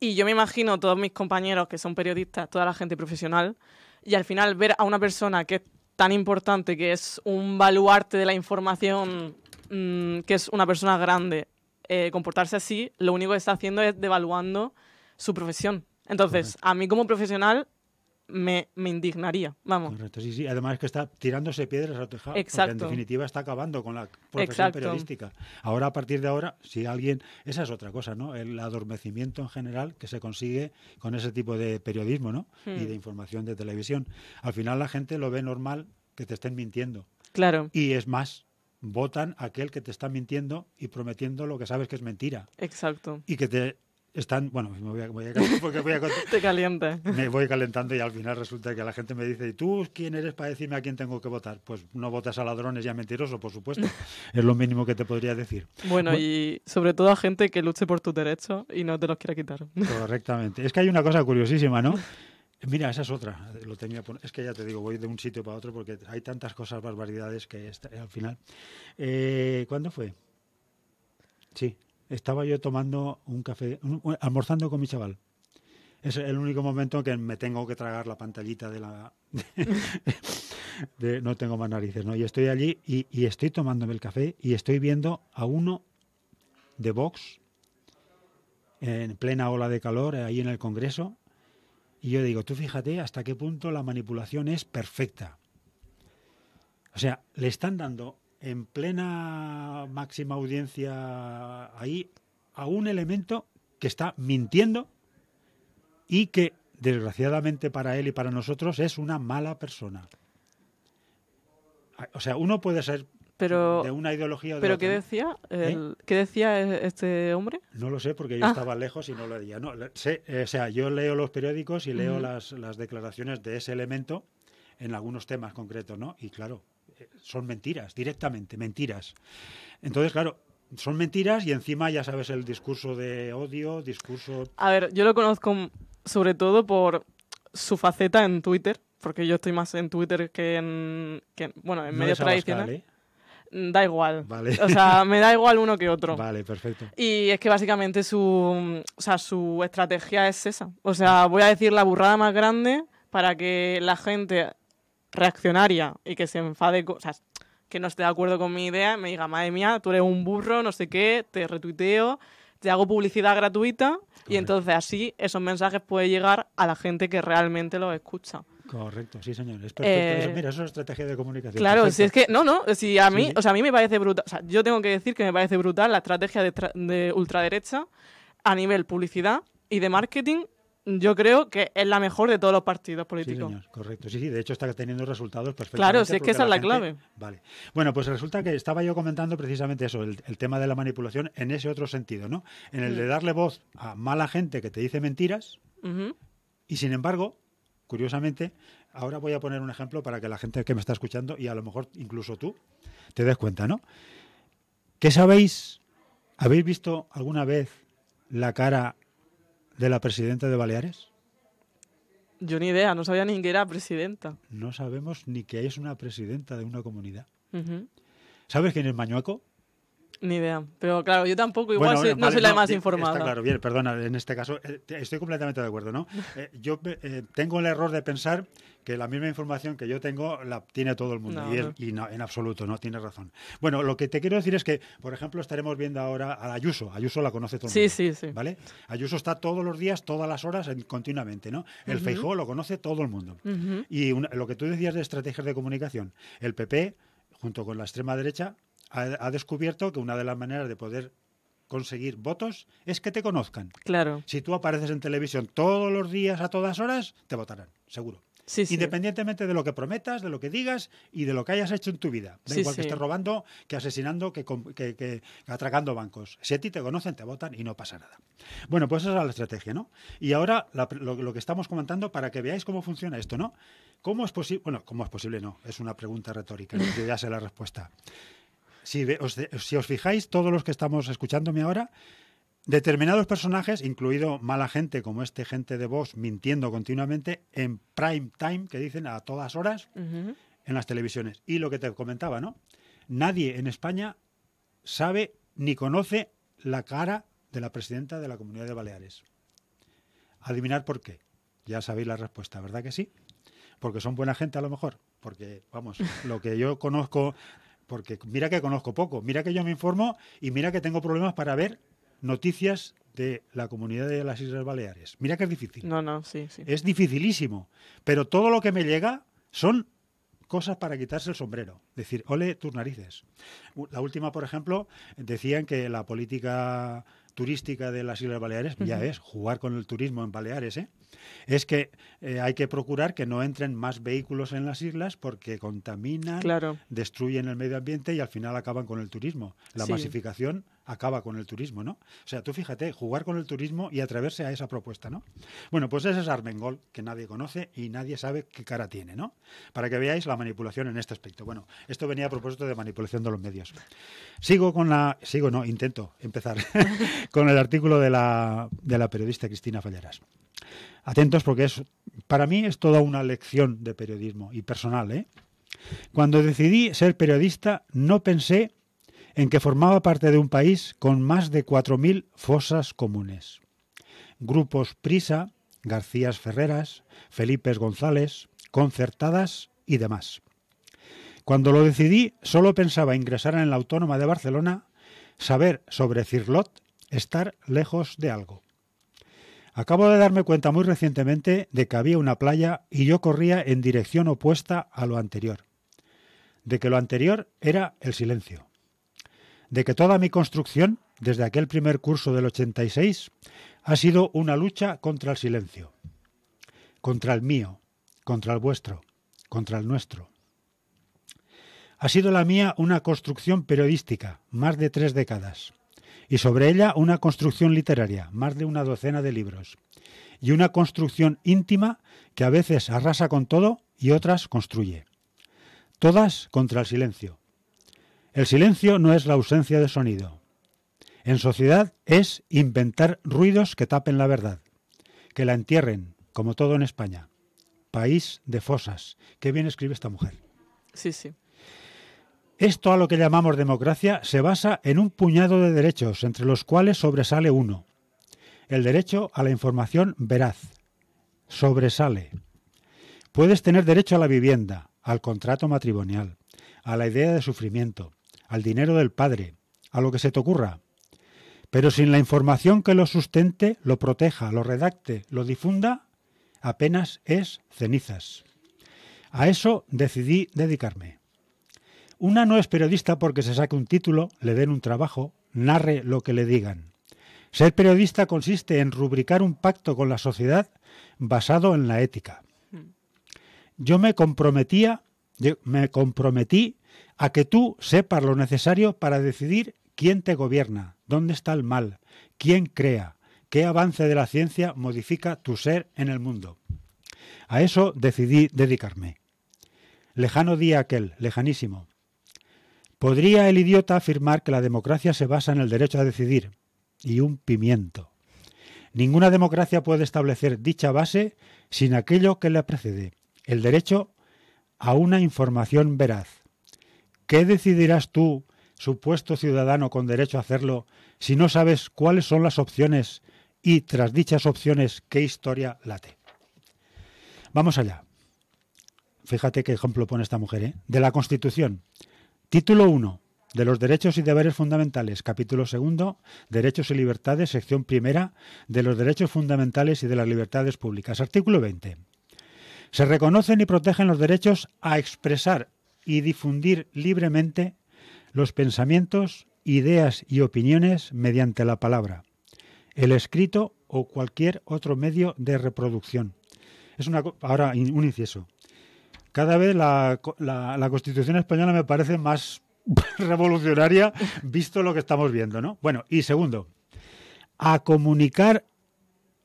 Y yo me imagino todos mis compañeros que son periodistas, toda la gente profesional, y al final ver a una persona que es tan importante, que es un baluarte de la información, mm, que es una persona grande, eh, comportarse así, lo único que está haciendo es devaluando su profesión. Entonces, a mí como profesional me, indignaría, vamos. Correcto, sí, sí. Además que está tirándose piedras a tejado. Exacto. en definitiva está acabando con la profesión periodística. Ahora, a partir de ahora, si alguien... Esa es otra cosa, ¿no? El adormecimiento en general que se consigue con ese tipo de periodismo, ¿no? Hmm. Y de información de televisión. Al final la gente lo ve normal que te estén mintiendo. Claro. Y es más, votan aquel que te está mintiendo y prometiendo lo que sabes que es mentira. Exacto. Y que te están, bueno, me voy a, voy porque voy a Te calienta. Me voy calentando y al final resulta que la gente me dice, ¿y tú quién eres para decirme a quién tengo que votar? Pues no votas a ladrones y a mentirosos, por supuesto. es lo mínimo que te podría decir. Bueno, y sobre todo a gente que luche por tus derechos y no te los quiera quitar. Correctamente. Es que hay una cosa curiosísima, ¿no? Mira, esa es otra. Lo tenía, es que ya te digo, voy de un sitio para otro porque hay tantas cosas, barbaridades que al final. Eh, ¿Cuándo fue? Sí, estaba yo tomando un café, almorzando con mi chaval. Es el único momento que me tengo que tragar la pantallita de la... de, no tengo más narices, ¿no? Y estoy allí y, y estoy tomándome el café y estoy viendo a uno de Vox en plena ola de calor eh, ahí en el Congreso. Y yo digo, tú fíjate hasta qué punto la manipulación es perfecta. O sea, le están dando en plena máxima audiencia ahí a un elemento que está mintiendo y que desgraciadamente para él y para nosotros es una mala persona. O sea, uno puede ser de una ideología. ¿Pero qué decía? ¿Eh? decía este hombre? No lo sé porque yo ah. estaba lejos y no lo leía. No, sé, eh, o sea, yo leo los periódicos y leo las, las, declaraciones de ese elemento en algunos temas concretos, ¿no? Y claro, son mentiras, directamente, mentiras. Entonces, claro, son mentiras y encima ya sabes el discurso de odio, discurso... A ver, yo lo conozco sobre todo por su faceta en Twitter, porque yo estoy más en Twitter que en, bueno, en no medios tradicionales. ¿eh? Mm, da igual. Vale. O sea, me da igual uno que otro. Vale, perfecto. Y es que básicamente su, o sea, su estrategia es esa. O sea, voy a decir la burrada más grande para que la gente reaccionaria y que se enfade, o sea, que no esté de acuerdo con mi idea, me diga, madre mía, tú eres un burro, no sé qué, te retuiteo, te hago publicidad gratuita y entonces así esos mensajes pueden llegar a la gente que realmente los escucha. Correcto, sí, señor. Es perfecto. Eh, mira, eso es estrategia de comunicación. Claro, si es que, no, no, si a mí, o sea, a mí me parece brutal, o sea, yo tengo que decir que me parece brutal la estrategia de, de ultraderecha a nivel publicidad y de marketing yo creo que es la mejor de todos los partidos políticos. Sí, señor, correcto. Sí, sí, de hecho está teniendo resultados perfectos. Claro, si es que esa es la, clave. Vale. Bueno, pues resulta que estaba yo comentando precisamente eso, el, tema de la manipulación en ese otro sentido, ¿no? En el de mm. darle voz a mala gente que te dice mentiras y sin embargo, curiosamente, ahora voy a poner un ejemplo para que la gente que me está escuchando y a lo mejor incluso tú te des cuenta, ¿no? ¿Qué sabéis? ¿Habéis visto alguna vez la cara de la presidenta de Baleares? Yo ni idea, no sabía ni que era presidenta. No sabemos ni que es una presidenta de una comunidad. ¿Sabes quién es Mañueco? Ni idea. Pero claro, yo tampoco, igual no soy la más informada. Está claro, bien, perdona, en este caso eh, estoy completamente de acuerdo, ¿no? Eh, yo eh, tengo el error de pensar que la misma información que yo tengo la tiene todo el mundo y, en absoluto, ¿no? tiene razón. Bueno, lo que te quiero decir es que, por ejemplo, estaremos viendo ahora a Ayuso. Ayuso la conoce todo el mundo. Sí, sí, sí. ¿Vale? Ayuso está todos los días, todas las horas, continuamente, ¿no? El Feijóo lo conoce todo el mundo. Y lo que tú decías de estrategias de comunicación, el PP, junto con la extrema derecha, ha, descubierto que una de las maneras de poder conseguir votos es que te conozcan. Claro. Si tú apareces en televisión todos los días, a todas horas, te votarán, seguro. Sí, Independientemente de lo que prometas, de lo que digas y de lo que hayas hecho en tu vida. Da igual que estés robando, que asesinando, que, atracando bancos. Si a ti te conocen, te votan y no pasa nada. Bueno, pues esa es la estrategia, ¿no? Y ahora lo, que estamos comentando para que veáis cómo funciona esto, ¿no? ¿Cómo es posible? Bueno, ¿cómo es posible? No, es una pregunta retórica. ya sé la respuesta si os, fijáis, todos los que estamos escuchándome ahora, determinados personajes, incluido mala gente como este gente de voz mintiendo continuamente en prime time, que dicen a todas horas en las televisiones. Y lo que te comentaba, ¿no? Nadie en España sabe ni conoce la cara de la presidenta de la Comunidad de Baleares. Adivinar por qué. Ya sabéis la respuesta, ¿verdad que sí? Porque son buena gente a lo mejor. Porque, vamos, lo que yo conozco porque mira que conozco poco, mira que yo me informo y mira que tengo problemas para ver noticias de la comunidad de las Islas Baleares. Mira que es difícil. No, no, sí, sí. Es dificilísimo. Pero todo lo que me llega son cosas para quitarse el sombrero. Decir, ole tus narices. La última, por ejemplo, decían que la política turística de las Islas Baleares, ya es jugar con el turismo en Baleares, ¿eh? es que eh, hay que procurar que no entren más vehículos en las islas porque contaminan, destruyen el medio ambiente y al final acaban con el turismo. La masificación acaba con el turismo, ¿no? O sea, tú fíjate, jugar con el turismo y atreverse a esa propuesta, ¿no? Bueno, pues ese es Armengol, que nadie conoce y nadie sabe qué cara tiene, ¿no? Para que veáis la manipulación en este aspecto. Bueno, esto venía a propósito de manipulación de los medios. Sigo con la... Sigo, no, intento empezar con el artículo de la, de la periodista Cristina Falleras. Atentos porque para mí es toda una lección de periodismo y personal. ¿eh? Cuando decidí ser periodista no pensé en que formaba parte de un país con más de 4.000 fosas comunes. Grupos Prisa, García Ferreras, Felipe González, Concertadas y demás. Cuando lo decidí, solo pensaba ingresar en la Autónoma de Barcelona, saber sobre Cirlot, estar lejos de algo. Acabo de darme cuenta muy recientemente de que había una playa y yo corría en dirección opuesta a lo anterior. De que lo anterior era el silencio. De que toda mi construcción, desde aquel primer curso del 86, ha sido una lucha contra el silencio. Contra el mío, contra el vuestro, contra el nuestro. Ha sido la mía una construcción periodística, más de tres décadas y sobre ella una construcción literaria, más de una docena de libros, y una construcción íntima que a veces arrasa con todo y otras construye. Todas contra el silencio. El silencio no es la ausencia de sonido. En sociedad es inventar ruidos que tapen la verdad, que la entierren, como todo en España. País de fosas. Qué bien escribe esta mujer. Sí, sí. Esto a lo que llamamos democracia se basa en un puñado de derechos, entre los cuales sobresale uno. El derecho a la información veraz. Sobresale. Puedes tener derecho a la vivienda, al contrato matrimonial, a la idea de sufrimiento, al dinero del padre, a lo que se te ocurra. Pero sin la información que lo sustente, lo proteja, lo redacte, lo difunda, apenas es cenizas. A eso decidí dedicarme. Una no es periodista porque se saque un título, le den un trabajo, narre lo que le digan. Ser periodista consiste en rubricar un pacto con la sociedad basado en la ética. Mm. Yo me comprometía, me comprometí a que tú sepas lo necesario para decidir quién te gobierna, dónde está el mal, quién crea, qué avance de la ciencia modifica tu ser en el mundo. A eso decidí dedicarme. Lejano día aquel, lejanísimo. Podría el idiota afirmar que la democracia se basa en el derecho a decidir, y un pimiento. Ninguna democracia puede establecer dicha base sin aquello que le precede, el derecho a una información veraz. ¿Qué decidirás tú, supuesto ciudadano con derecho a hacerlo, si no sabes cuáles son las opciones y, tras dichas opciones, qué historia late? Vamos allá. Fíjate qué ejemplo pone esta mujer, ¿eh? De la Constitución. Título 1. De los derechos y deberes fundamentales, capítulo segundo, Derechos y libertades, sección primera, de los derechos fundamentales y de las libertades públicas, artículo 20. Se reconocen y protegen los derechos a expresar y difundir libremente los pensamientos, ideas y opiniones mediante la palabra, el escrito o cualquier otro medio de reproducción. Es una, ahora un inciso cada vez la, Constitución española me parece más revolucionaria visto lo que estamos viendo, ¿no? Bueno, y segundo, a comunicar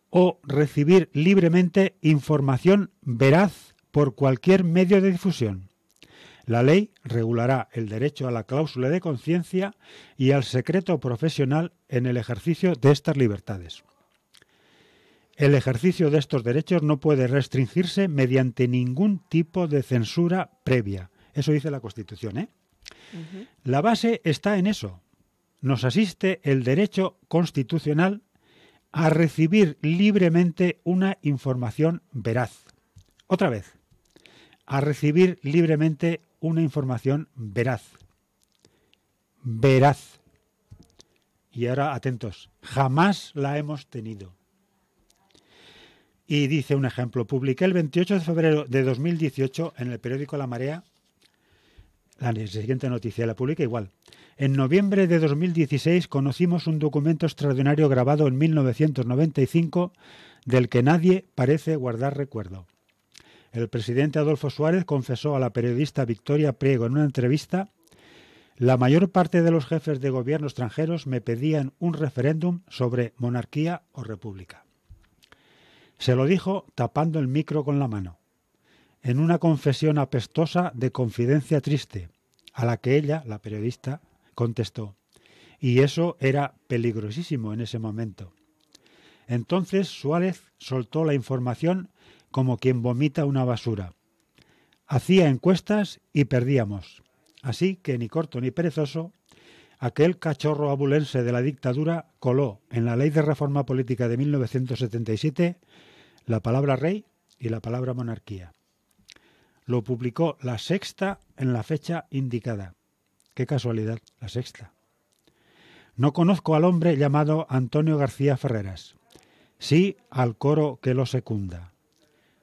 o recibir libremente información veraz por cualquier medio de difusión. La ley regulará el derecho a la cláusula de conciencia y al secreto profesional en el ejercicio de estas libertades. El ejercicio de estos derechos no puede restringirse mediante ningún tipo de censura previa. Eso dice la Constitución. ¿eh? La base está en eso. Nos asiste el derecho constitucional a recibir libremente una información veraz. Otra vez, a recibir libremente una información veraz. Veraz. Y ahora atentos, jamás la hemos tenido. Y dice un ejemplo, publiqué el 28 de febrero de 2018 en el periódico La Marea la siguiente noticia, la publica igual. En noviembre de 2016 conocimos un documento extraordinario grabado en 1995 del que nadie parece guardar recuerdo. El presidente Adolfo Suárez confesó a la periodista Victoria Priego en una entrevista la mayor parte de los jefes de gobierno extranjeros me pedían un referéndum sobre monarquía o república. Se lo dijo tapando el micro con la mano, en una confesión apestosa de confidencia triste, a la que ella, la periodista, contestó. Y eso era peligrosísimo en ese momento. Entonces Suárez soltó la información como quien vomita una basura. Hacía encuestas y perdíamos. Así que ni corto ni perezoso aquel cachorro abulense de la dictadura coló en la Ley de Reforma Política de 1977 la palabra rey y la palabra monarquía. Lo publicó la sexta en la fecha indicada. Qué casualidad, la sexta. No conozco al hombre llamado Antonio García Ferreras, sí al coro que lo secunda.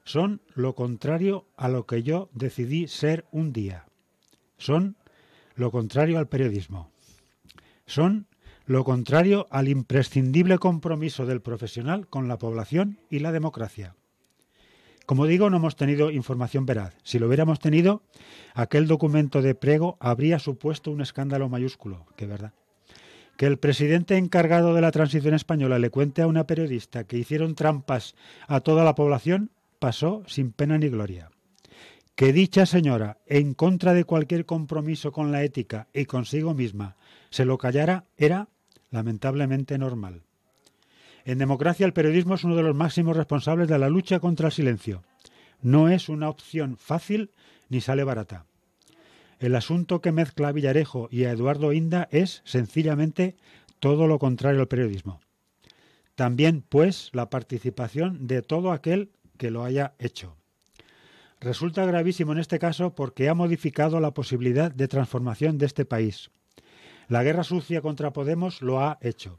Son lo contrario a lo que yo decidí ser un día. Son lo contrario al periodismo. Son lo contrario al imprescindible compromiso del profesional con la población y la democracia. Como digo, no hemos tenido información veraz. Si lo hubiéramos tenido, aquel documento de prego habría supuesto un escándalo mayúsculo, que verdad. Que el presidente encargado de la transición española le cuente a una periodista que hicieron trampas a toda la población pasó sin pena ni gloria. Que dicha señora, en contra de cualquier compromiso con la ética y consigo misma, se lo callara era lamentablemente normal. En democracia el periodismo es uno de los máximos responsables de la lucha contra el silencio. No es una opción fácil ni sale barata. El asunto que mezcla a Villarejo y a Eduardo Inda es, sencillamente, todo lo contrario al periodismo. También, pues, la participación de todo aquel que lo haya hecho. Resulta gravísimo en este caso porque ha modificado la posibilidad de transformación de este país. La guerra sucia contra Podemos lo ha hecho.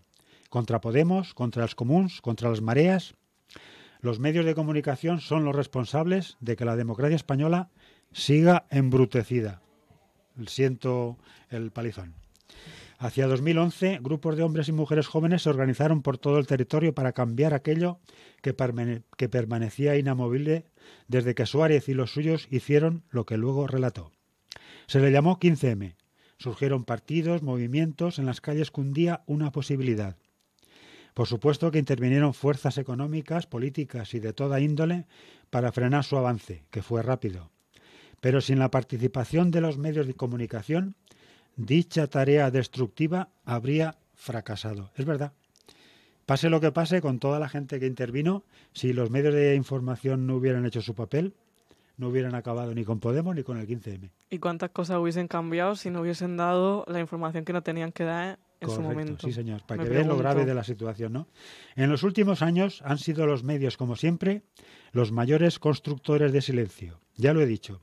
Contra Podemos, contra las comuns, contra las mareas, Los medios de comunicación son los responsables de que la democracia española siga embrutecida. Siento el palizón. Hacia 2011, grupos de hombres y mujeres jóvenes se organizaron por todo el territorio para cambiar aquello que, que permanecía inamovible desde que Suárez y los suyos hicieron lo que luego relató. Se le llamó 15M, Surgieron partidos, movimientos en las calles cundía una posibilidad. Por supuesto que intervinieron fuerzas económicas, políticas y de toda índole para frenar su avance, que fue rápido. Pero sin la participación de los medios de comunicación, dicha tarea destructiva habría fracasado. Es verdad. Pase lo que pase con toda la gente que intervino, si los medios de información no hubieran hecho su papel, no hubieran acabado ni con Podemos ni con el 15M. ¿Y cuántas cosas hubiesen cambiado si no hubiesen dado la información que no tenían que dar en su momento? Sí, señor, para que vean lo grave de la situación, ¿no? En los últimos años han sido los medios, como siempre, los mayores constructores de silencio. Ya lo he dicho.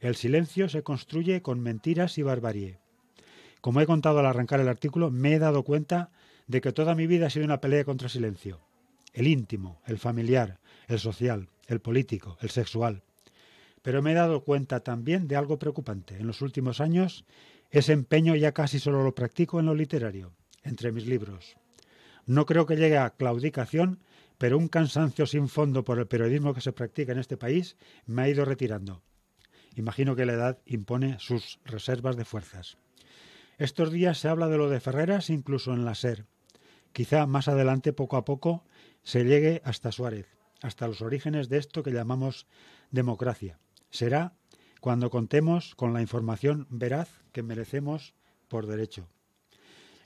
El silencio se construye con mentiras y barbarie. Como he contado al arrancar el artículo, me he dado cuenta de que toda mi vida ha sido una pelea contra silencio. El íntimo, el familiar, el social, el político, el sexual. Pero me he dado cuenta también de algo preocupante. En los últimos años, ese empeño ya casi solo lo practico en lo literario, entre mis libros. No creo que llegue a claudicación, pero un cansancio sin fondo por el periodismo que se practica en este país me ha ido retirando. Imagino que la edad impone sus reservas de fuerzas. Estos días se habla de lo de Ferreras incluso en la SER. Quizá más adelante, poco a poco, se llegue hasta Suárez, hasta los orígenes de esto que llamamos democracia. Será cuando contemos con la información veraz que merecemos por derecho.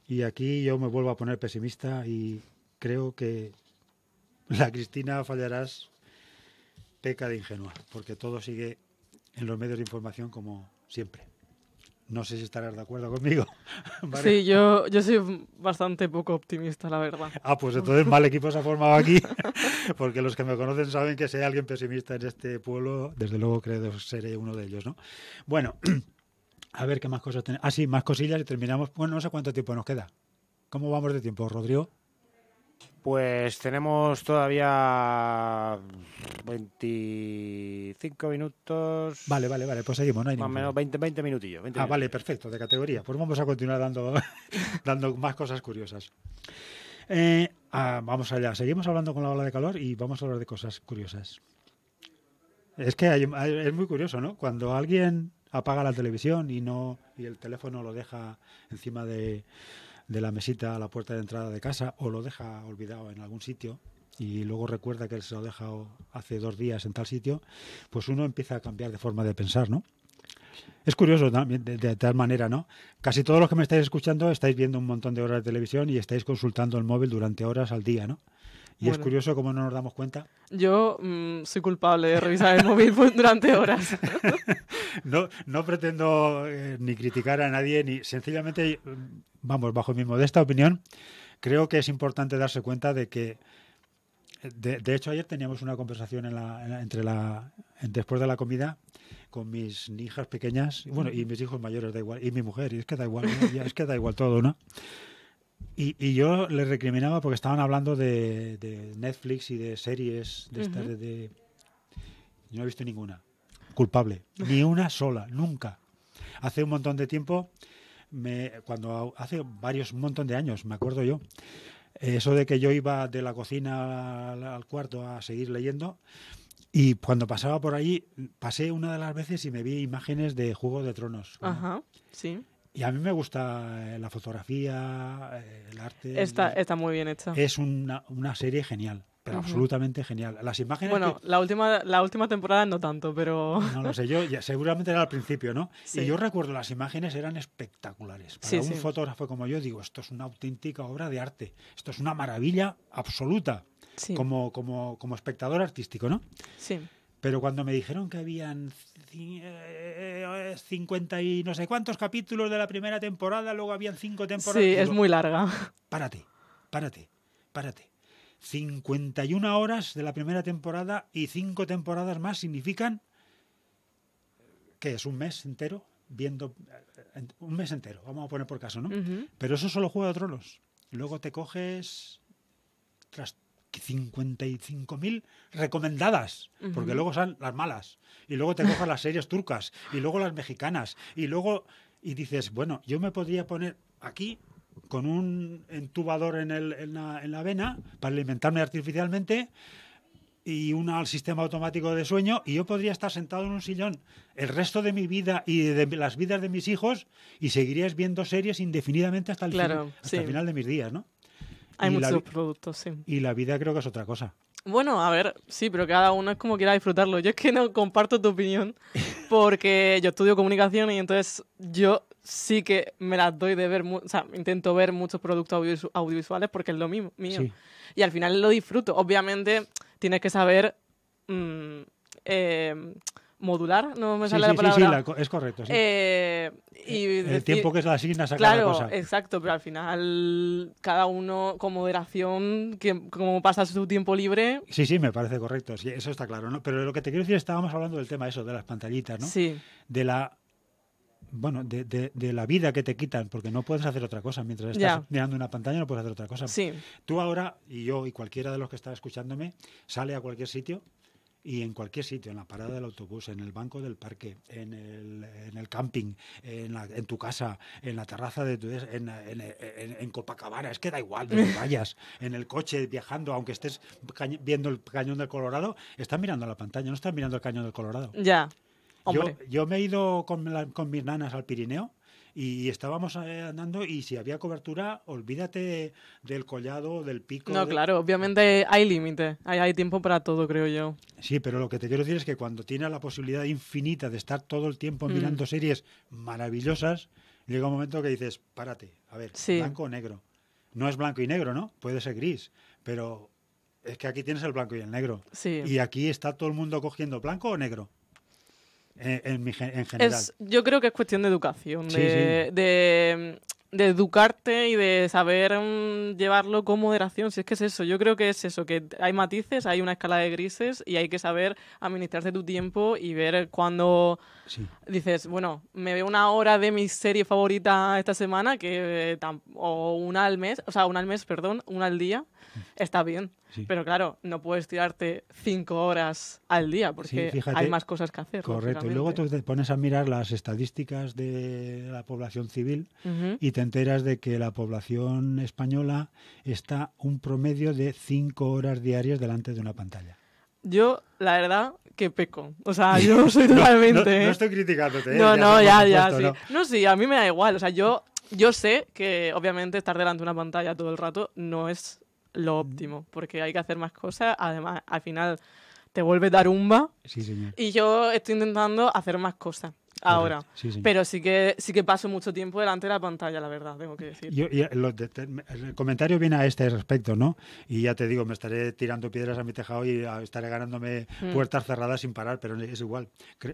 Y aquí yo me vuelvo a poner pesimista y creo que la Cristina Fallarás peca de ingenua, porque todo sigue en los medios de información como siempre. No sé si estarás de acuerdo conmigo. Sí, yo, yo soy bastante poco optimista, la verdad. Ah, pues entonces mal equipo se ha formado aquí, porque los que me conocen saben que si alguien pesimista en este pueblo, desde luego creo que seré uno de ellos, ¿no? Bueno, a ver qué más cosas tenemos. Ah, sí, más cosillas y terminamos. Bueno, no sé cuánto tiempo nos queda. ¿Cómo vamos de tiempo, Rodrigo? Pues tenemos todavía 25 minutos. Vale, vale, vale, pues seguimos, no hay Más o menos 20, minutillos. ah, vale, perfecto, de categoría. Pues vamos a continuar dando, dando más cosas curiosas. Eh, ah, vamos allá, seguimos hablando con la ola de calor y vamos a hablar de cosas curiosas. Es que es muy curioso, ¿no? Cuando alguien apaga la televisión y no y el teléfono lo deja encima de de la mesita a la puerta de entrada de casa o lo deja olvidado en algún sitio y luego recuerda que él se lo ha dejado hace dos días en tal sitio, pues uno empieza a cambiar de forma de pensar, ¿no? Es curioso también, de, de, tal manera, ¿no? Casi todos los que me estáis escuchando estáis viendo un montón de horas de televisión y estáis consultando el móvil durante horas al día, ¿no? Y es curioso cómo no nos damos cuenta. Yo mm, soy culpable de revisar el móvil durante horas. no, no pretendo eh, ni criticar a nadie, ni sencillamente, mm, vamos, bajo mi modesta opinión, creo que es importante darse cuenta de que de, hecho, ayer teníamos una conversación la, entre la, después de la comida con mis hijas pequeñas, bueno, y mis hijos mayores, da igual, y mi mujer, y es que da igual, es que da igual todo, ¿no? Y, yo les recriminaba porque estaban hablando de, Netflix y de series de, Yo no he visto ninguna culpable, ni una sola, nunca. Hace un montón de tiempo, me, cuando hace varios, un montón de años, me acuerdo yo, eh, eso de que yo iba de la cocina al, cuarto a seguir leyendo, y cuando pasaba por ahí, pasé una de las veces y me vi imágenes de Juego de Tronos. Ajá, sí. Y a mí me gusta eh, la fotografía, eh, el arte. Está, está muy bien hecha. Es una, una serie genial, pero absolutamente genial. Las imágenes. Bueno, la, última, la última temporada no tanto, pero. No lo sé, yo seguramente era al principio, ¿no? Sí. Y yo recuerdo, las imágenes eran espectaculares. Para un fotógrafo como yo, digo, esto es una auténtica obra de arte. Esto es una maravilla absoluta. Como, como, como espectador artístico, ¿no? Sí. Pero cuando me dijeron que habían 50 eh, y no sé cuántos capítulos de la primera temporada, luego habían cinco temporadas. Sí, es muy larga. Párate, párate, párate. 51 horas de la primera temporada y cinco temporadas más significan que es un mes entero viendo eh, un mes entero, vamos a poner por caso, ¿no? Pero eso solo juega a trolos. Luego te coges tras 55.000 recomendadas, porque luego salen las malas, y luego te cojas las series turcas, y luego las mexicanas, y luego, y dices, bueno, yo me podría poner aquí con un entubador en, el, en, la, en vena para alimentarme artificialmente y un al sistema automático de sueño y yo podría estar sentado en un sillón el resto de mi vida y de las vidas de mis hijos y seguirías viendo series indefinidamente hasta el, el final de mis días, ¿no? Hay muchos productos, sí. Y la vida creo que es otra cosa. Bueno, a ver, sí, pero cada uno es como quiera disfrutarlo. Yo es que no comparto tu opinión porque yo estudio comunicación y entonces yo sí que me las doy de ver, o sea, intento ver muchos productos audiovisuales porque es lo mismo, mío. Y al final lo disfruto. Obviamente tienes que saber... Mm, eh, modular, no me sale la palabra. Sí, sí, es correcto. Eh, el, tiempo que se asigna a claro, cosa. Exacto, pero al final cada uno con moderación, que, como pasas su tiempo libre. Sí, sí, me parece correcto, sí, eso está claro. ¿no? Pero lo que te quiero decir, estábamos hablando del tema eso, de las pantallitas, ¿no? Sí. De la bueno, de, de, la vida que te quitan, porque no puedes hacer otra cosa. Mientras estás mirando una pantalla no puedes hacer otra cosa. Sí. Tú ahora, y yo, y cualquiera de los que está escuchándome, sale a cualquier sitio y en cualquier sitio, en la parada del autobús, en el banco del parque, en el, camping, en, tu casa, en la terraza de tu... En, en, Copacabana, es que da igual donde vayas, en el coche viajando, aunque estés viendo el cañón del Colorado, estás mirando la pantalla, no estás mirando el cañón del Colorado. Ya. Yo, yo, me he ido con, con mis nanas al Pirineo y estábamos eh, andando y si había cobertura, olvídate del collado, del pico. No, claro, obviamente hay límite, hay, tiempo para todo, creo yo. Sí, pero lo que te quiero decir es que cuando tienes la posibilidad infinita de estar todo el tiempo mm. mirando series maravillosas, llega un momento que dices, párate, a ver, blanco o negro. No es blanco y negro, ¿no? Puede ser gris, pero es que aquí tienes el blanco y el negro. Sí. Y aquí está todo el mundo cogiendo blanco o negro en, general. Es, yo creo que es cuestión de educación, de, de educarte y de saber mm, llevarlo con moderación, si es que es eso, yo creo que es eso, que hay matices, hay una escala de grises y hay que saber administrarse tu tiempo y ver cuándo dices, bueno, me veo una hora de mi serie favorita esta semana, que, eh, o una al mes, o sea, una al mes, perdón, una al día, está bien. Pero claro, no puedes tirarte cinco horas al día porque hay más cosas que hacer. Correcto. Y luego tú te pones a mirar las estadísticas de la población civil y te enteras de que la población española está un promedio de cinco horas diarias delante de una pantalla. Yo, la verdad, que peco. O sea, yo soy totalmente. no, ¿eh? estoy criticándote. No, ¿eh? no, ya, ya, sí. ¿no? sí, a mí me da igual. O sea, yo, yo sé que obviamente estar delante de una pantalla todo el rato no es lo óptimo, porque hay que hacer más cosas. Además, al final te vuelve tarumba. Sí, señor. Y yo estoy intentando hacer más cosas ahora. Pero sí que, sí que paso mucho tiempo delante de la pantalla, la verdad, tengo que decir. y el comentario viene a este respecto, ¿no? Y ya te digo, me estaré tirando piedras a mi tejado y estaré ganándome mm. puertas cerradas sin parar, pero es igual.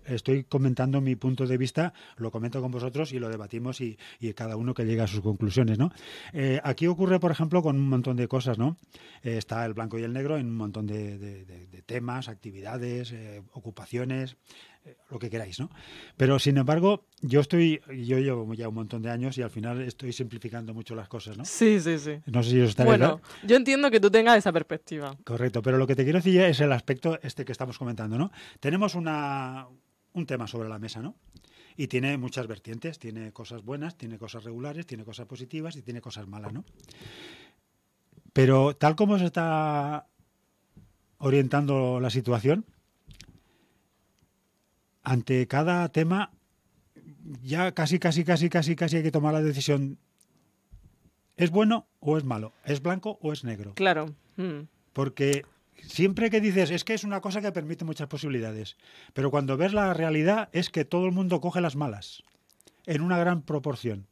Estoy comentando mi punto de vista, lo comento con vosotros y lo debatimos y, cada uno que llega a sus conclusiones, ¿no? Eh, aquí ocurre, por ejemplo, con un montón de cosas, ¿no? Eh, está el blanco y el negro en un montón de, temas, actividades, eh, ocupaciones, lo que queráis, ¿no? Pero sin embargo, yo estoy, yo llevo ya un montón de años y al final estoy simplificando mucho las cosas, ¿no? Sí, sí, sí. No sé si os estaré Bueno, yo entiendo que tú tengas esa perspectiva. Correcto, pero lo que te quiero decir es el aspecto este que estamos comentando, ¿no? Tenemos un tema sobre la mesa, ¿no? Y tiene muchas vertientes, tiene cosas buenas, tiene cosas regulares, tiene cosas positivas y tiene cosas malas, ¿no? Pero tal como se está orientando la situación, ante cada tema ya casi, casi, casi, casi, casi hay que tomar la decisión. ¿Es bueno o es malo? ¿Es blanco o es negro? Claro. Mm. Porque siempre que dices, es que es una cosa que permite muchas posibilidades, pero cuando ves la realidad es que todo el mundo coge las malas, en una gran proporción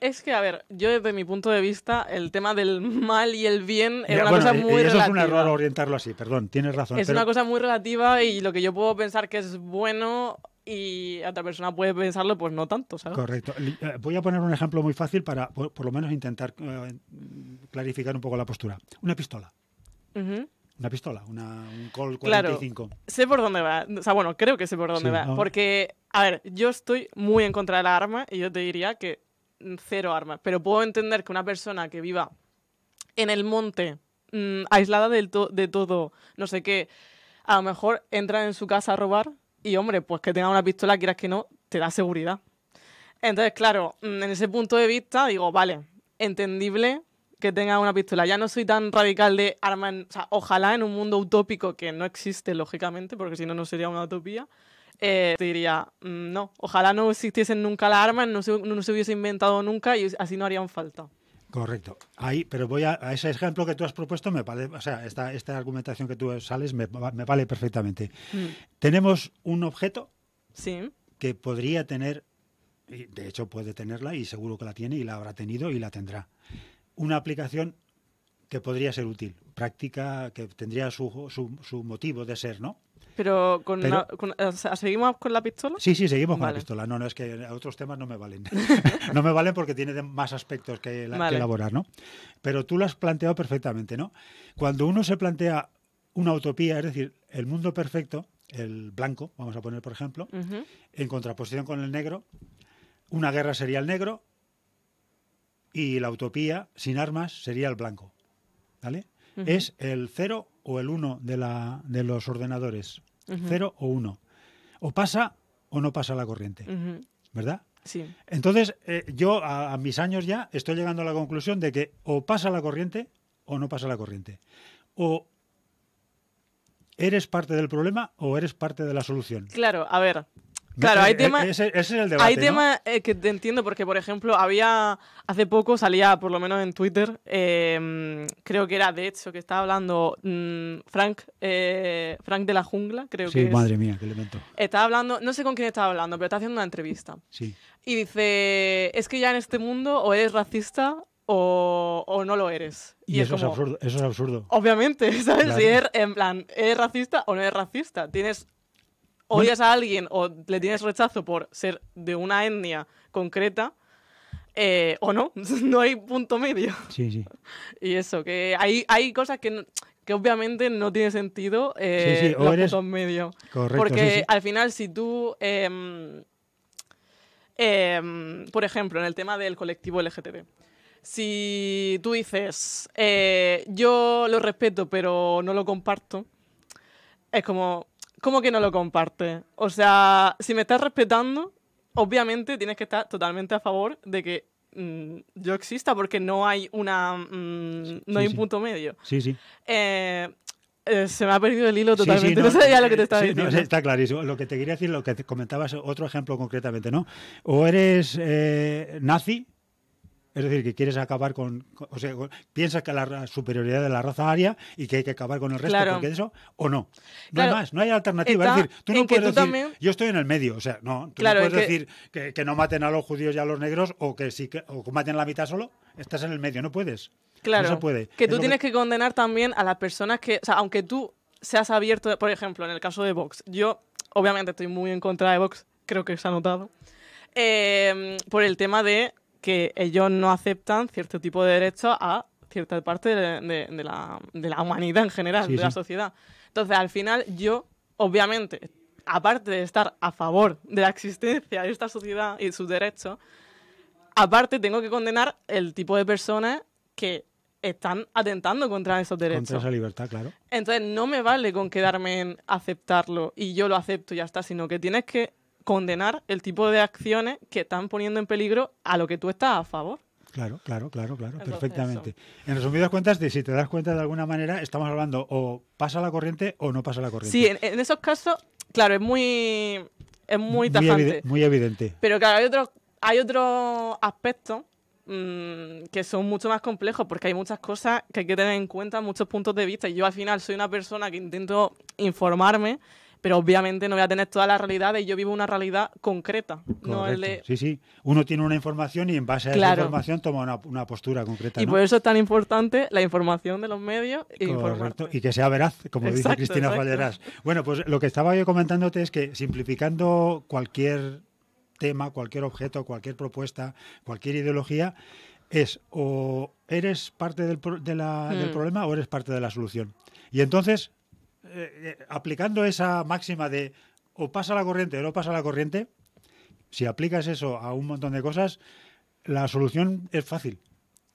es que, a ver, yo desde mi punto de vista, el tema del mal y el bien es una cosa eh, muy relativa. Eh, eso es un error orientarlo así, perdón, tienes razón. Es una cosa muy relativa y lo que yo puedo pensar que es bueno y otra persona puede pensarlo, pues no tanto, ¿sabes? Correcto. Eh, voy a poner un ejemplo muy fácil para, por, lo menos, intentar clarificar un poco la postura. Una pistola. Una pistola, una, un Colt 45. Claro, sé por dónde va. O sea, bueno, creo que sé por dónde va. Porque, a ver, yo estoy muy en contra de la arma y yo te diría que cero armas, pero puedo entender que una persona que viva en el monte, mm, aislada del de todo, no sé qué, a lo mejor entra en su casa a robar y, hombre, pues que tenga una pistola, quieras que no, te da seguridad. Entonces, claro, mm, en ese punto de vista digo, vale, entendible que tenga una pistola. Ya no soy tan radical de armas, o sea, ojalá en un mundo utópico que no existe, lógicamente, porque si no, no sería una utopía. Eh, te diría, mm, no, ojalá no existiesen nunca las armas, no se, hubiese inventado nunca y así no harían falta. Correcto. Ahí, pero voy a, ese ejemplo que tú has propuesto, me vale, o sea, esta, esta argumentación que tú sales me, vale perfectamente. Mm. Tenemos un objeto sí. que podría tener, de hecho puede tenerla y seguro que la tiene y la habrá tenido y la tendrá. Una aplicación que podría ser útil, práctica que tendría su, su motivo de ser, ¿no? Pero, ¿seguimos con la pistola? Sí, sí, seguimos con la pistola. No, no, es que otros temas no me valen. no me valen porque tiene más aspectos que, elaborar, ¿no? Pero tú lo has planteado perfectamente, ¿no? Cuando uno se plantea una utopía, es decir, el mundo perfecto, el blanco, vamos a poner por ejemplo, en contraposición con el negro, una guerra sería el negro y la utopía sin armas sería el blanco. ¿Vale? Es el cero o el uno de, de los ordenadores. 0 o 1. O pasa o no pasa la corriente. ¿Verdad? Sí. Entonces, eh, yo a, mis años ya estoy llegando a la conclusión de que o pasa la corriente o no pasa la corriente. O eres parte del problema o eres parte de la solución. Claro, a ver, Claro, hay temas. Ese, es el debate. Hay eh, que te entiendo, porque, por ejemplo, había. Hace poco salía, por lo menos en Twitter, em, creo que era de hecho que estaba hablando mm, Frank, eh, Frank de la Jungla, creo sí, que. Sí, madre mía, qué elemento. Estaba hablando, no sé con quién estaba hablando, pero está haciendo una entrevista. Sí. Y dice: Es que ya en este mundo o eres racista o, no lo eres. Y, eso, es absurdo, eso es absurdo. Obviamente, ¿sabes? Si eres, en plan, ¿eres racista o no eres racista? Tienes odias a alguien o le tienes rechazo por ser de una etnia concreta, eh, o no, no hay punto medio. Sí, sí. Y eso, que hay, hay cosas que, obviamente no tiene sentido eh, sí, puntos medios. Correcto, Porque al final, si tú. Em, em, por ejemplo, en el tema del colectivo LGTB. Si tú dices, eh, yo lo respeto pero no lo comparto, es como, ¿Cómo que no lo comparte? O sea, si me estás respetando, obviamente tienes que estar totalmente a favor de que mm, yo exista porque no hay una mm, no hay un punto medio. Sí, sí. Eh, eh, se me ha perdido el hilo totalmente. no, sabía lo que te estaba diciendo. está clarísimo. Lo que te quería decir, lo que comentabas, otro ejemplo concretamente, ¿no? O eres eh, nazi, es decir, que quieres acabar con, o sea, piensas que la superioridad de la raza aria y que hay que acabar con el resto porque eso o no. No hay más, no hay alternativa. es decir, tú no puedes decir, yo estoy en el medio, o sea, no, tú claro, no puedes decir que, no maten a los judíos y a los negros o que sí que, o maten la mitad solo, estás en el medio, no puedes. Claro. No puede. Que tú tienes que condenar también a las personas que, o sea, aunque tú seas abierto, por ejemplo, en el caso de Vox, yo obviamente estoy muy en contra de Vox, creo que se ha notado. Eh, por el tema de que ellos no aceptan cierto tipo de derechos a cierta parte de, la, humanidad en general, de la sociedad. Entonces, al final, yo, obviamente, aparte de estar a favor de la existencia de esta sociedad y sus derechos, aparte tengo que condenar el tipo de personas que están atentando contra esos derechos. Contra esa libertad, claro. Entonces, no me vale con quedarme en aceptarlo y yo lo acepto y ya está, sino que tienes que condenar el tipo de acciones que están poniendo en peligro a lo que tú estás a favor. Claro, claro, claro, claro, perfectamente. En resumidas cuentas, si te das cuenta de alguna manera, estamos hablando o pasa la corriente o no pasa la corriente. Sí, en, esos casos, claro, es muy, es muy tajante. Muy, evidente. Pero claro, hay otros hay otros aspectos mm, que son mucho más complejos porque hay muchas cosas que hay que tener en cuenta, muchos puntos de vista. Y yo al final soy una persona que intento informarme pero obviamente no voy a tener todas las realidades y yo vivo una realidad concreta. No Sí, sí. Uno tiene una información y en base a esa información toma una, postura concreta. Y por eso es tan importante la información de los medios y e Y que sea veraz, como dice Cristina Valderas Bueno, pues lo que estaba yo comentándote es que simplificando cualquier tema, cualquier objeto, cualquier propuesta, cualquier ideología, es o eres parte del, del mm. problema o eres parte de la solución. Y entonces eh, eh, aplicando esa máxima de o pasa la corriente o no pasa la corriente, si aplicas eso a un montón de cosas, la solución es fácil.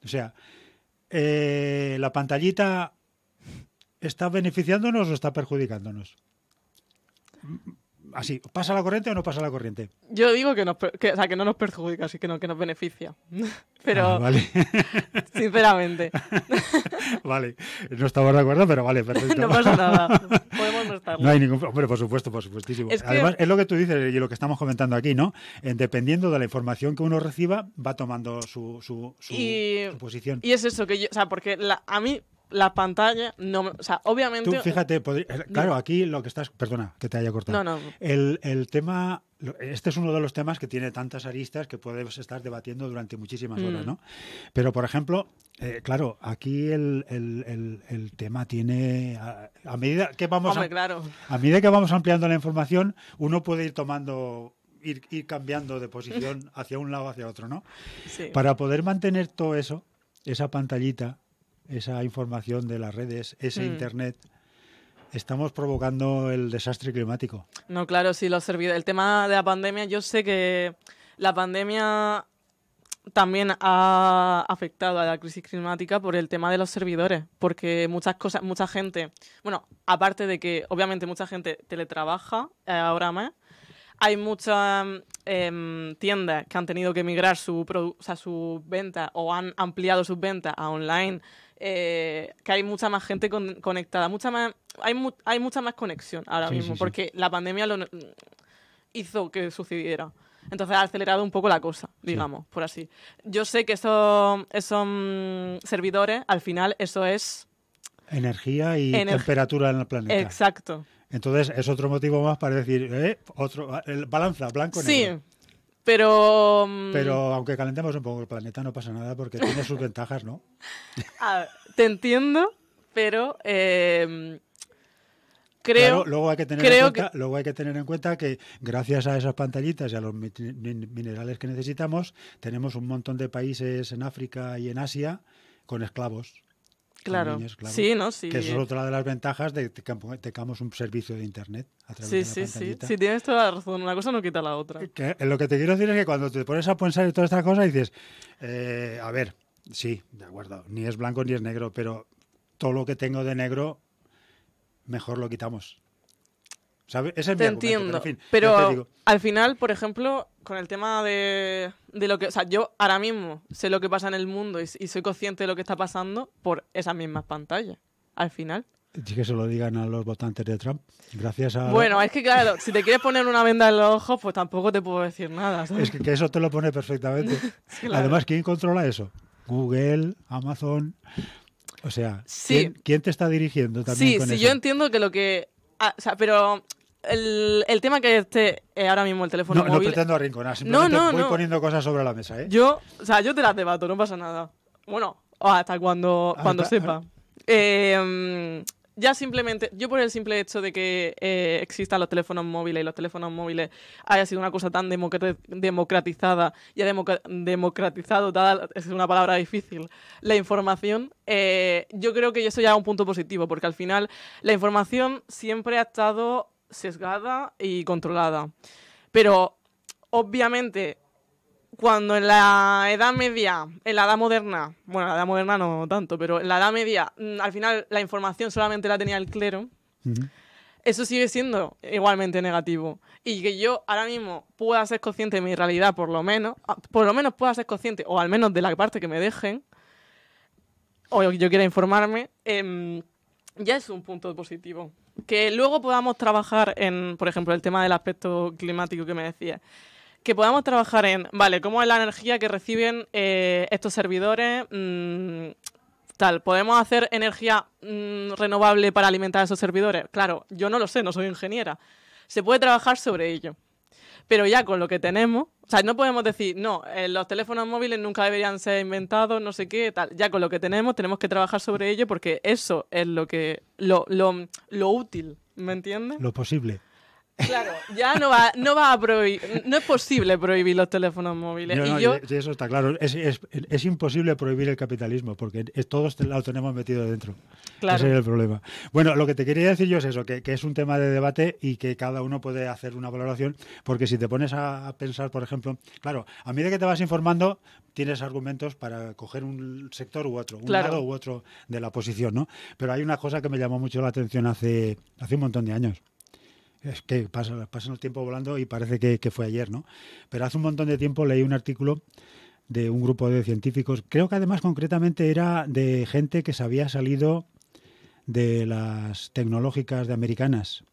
O sea, eh, la pantallita está beneficiándonos o está perjudicándonos así, ¿pasa la corriente o no pasa la corriente? Yo digo que, no nos perjudica, así que, no, que nos beneficia. Pero, ah, vale. sinceramente. vale, no estamos de acuerdo, pero vale, perfecto. no pasa nada, podemos no No hay ningún Hombre, por supuesto, por supuestísimo. Es Además, es lo que tú dices y lo que estamos comentando aquí, ¿no? Eh, dependiendo de la información que uno reciba, va tomando su, posición. Y es eso, que o sea, porque a mí la pantalla no o sea obviamente tú fíjate eh, claro aquí lo que estás perdona que te haya cortado El, tema este es uno de los temas que tiene tantas aristas que puedes estar debatiendo durante muchísimas horas mm. no pero por ejemplo eh, claro aquí el, tema tiene a, medida que vamos a, medida que vamos ampliando la información uno puede ir tomando ir, cambiando de posición hacia un lado hacia otro no para poder mantener todo eso esa pantallita esa información de las redes, ese mm. Internet, estamos provocando el desastre climático. No, claro, sí, los servidores. El tema de la pandemia, yo sé que la pandemia también ha afectado a la crisis climática por el tema de los servidores, porque muchas cosas, mucha gente, bueno, aparte de que obviamente mucha gente teletrabaja eh, ahora más, hay muchas em, tiendas que han tenido que migrar su, o su venta o han ampliado sus ventas a online eh, que hay mucha más gente conectada, mucha más, hay, hay mucha más conexión ahora mismo, porque la pandemia lo hizo que sucediera. Entonces ha acelerado un poco la cosa, digamos, por así. Yo sé que esos, esos mm, servidores, al final, eso es... Energía y temperatura en el planeta. Exacto. Entonces es otro motivo más para decir, eh, otro, balanza, blanco, negro. Sí, pero. Pero mm, aunque calentemos un poco el planeta, no pasa nada porque tiene sus ventajas, ¿no? Ah, te entiendo, pero. Em, creo, que tener que... luego hay que tener en cuenta que gracias a esas pantallitas y a los minerales que necesitamos, tenemos un montón de países en África y en Asia con esclavos. Claro. sí, ¿no? sí. Que es otra de las ventajas de que tengamos un servicio de Internet a través sí, de sí, Sí, Si tienes toda la razón. Una cosa no quita la otra. lo que te quiero decir es que cuando te pones a pensar en todas estas cosas dices, eh, a ver, sí, de acuerdo, ni es blanco ni es negro, pero todo lo que tengo de negro, mejor lo quitamos. es te entiendo. pero al final, por ejemplo, con el tema de, de, lo que. O sea, yo ahora mismo sé lo que pasa en el mundo y, soy consciente de lo que está pasando por esas mismas pantallas, al final. sí que se lo digan a los votantes de Trump. Gracias a. Bueno, es que claro, si te quieres poner una venda en los ojos, pues tampoco te puedo decir nada. Es que, eso te lo pone perfectamente. Además, ¿quién controla eso? Google, Amazon. O sea, ¿quién, te está dirigiendo también? Sí, sí, yo entiendo que lo que. Ah, o sea, pero el, tema que esté eh, ahora mismo el teléfono móvil... No pretendo arrinconar, simplemente voy poniendo cosas sobre la mesa, ¿eh? Yo, o sea, yo te las debato, no pasa nada. Bueno, hasta cuando, ah, cuando sepa. Eh, ya simplemente, yo por el simple hecho de que existan los teléfonos móviles y los teléfonos móviles haya sido una cosa tan democratizada y ha democratizado, es una palabra difícil, la información, yo creo que eso ya es un punto positivo, porque al final la información siempre ha estado sesgada y controlada. Pero, obviamente, cuando en la Edad Media, en la Edad Moderna, bueno, en la Edad Moderna no tanto, pero en la Edad Media, mm, al final la información solamente la tenía el clero, eso sigue siendo igualmente negativo. Y que yo ahora mismo pueda ser consciente de mi realidad, por lo menos, ah, por lo menos pueda ser consciente, o al menos de la parte que me dejen, o yo quiera informarme, em, ya es un punto positivo que luego podamos trabajar en, por ejemplo, el tema del aspecto climático que me decía, que podamos trabajar en, vale, cómo es la energía que reciben eh, estos servidores, mm, tal, ¿podemos hacer energía mm, renovable para alimentar a esos servidores? Claro, yo no lo sé, no soy ingeniera. Se puede trabajar sobre ello. Pero ya con lo que tenemos, o sea, no podemos decir, no, eh, los teléfonos móviles nunca deberían ser inventados, no sé qué, tal. Ya con lo que tenemos, tenemos que trabajar sobre ello porque eso es lo que, lo, lo, lo útil, ¿me entiendes? Lo posible. Claro, ya no va, no va a prohibir, no es posible prohibir los teléfonos móviles. Eso está claro, es, imposible prohibir el capitalismo porque todos lo tenemos metido dentro. Claro. Ese es el problema. Bueno, lo que te quería decir yo es eso, que, es un tema de debate y que cada uno puede hacer una valoración, porque si te pones a, pensar, por ejemplo, claro, a medida que te vas informando, tienes argumentos para coger un sector u otro, un lado u otro de la oposición, ¿no? Pero hay una cosa que me llamó mucho la atención hace, hace un montón de años es que pasa, pasa el tiempo volando y parece que, fue ayer, ¿no? Pero hace un montón de tiempo leí un artículo de un grupo de científicos, creo que además concretamente era de gente que se había salido de las tecnológicas de americanas.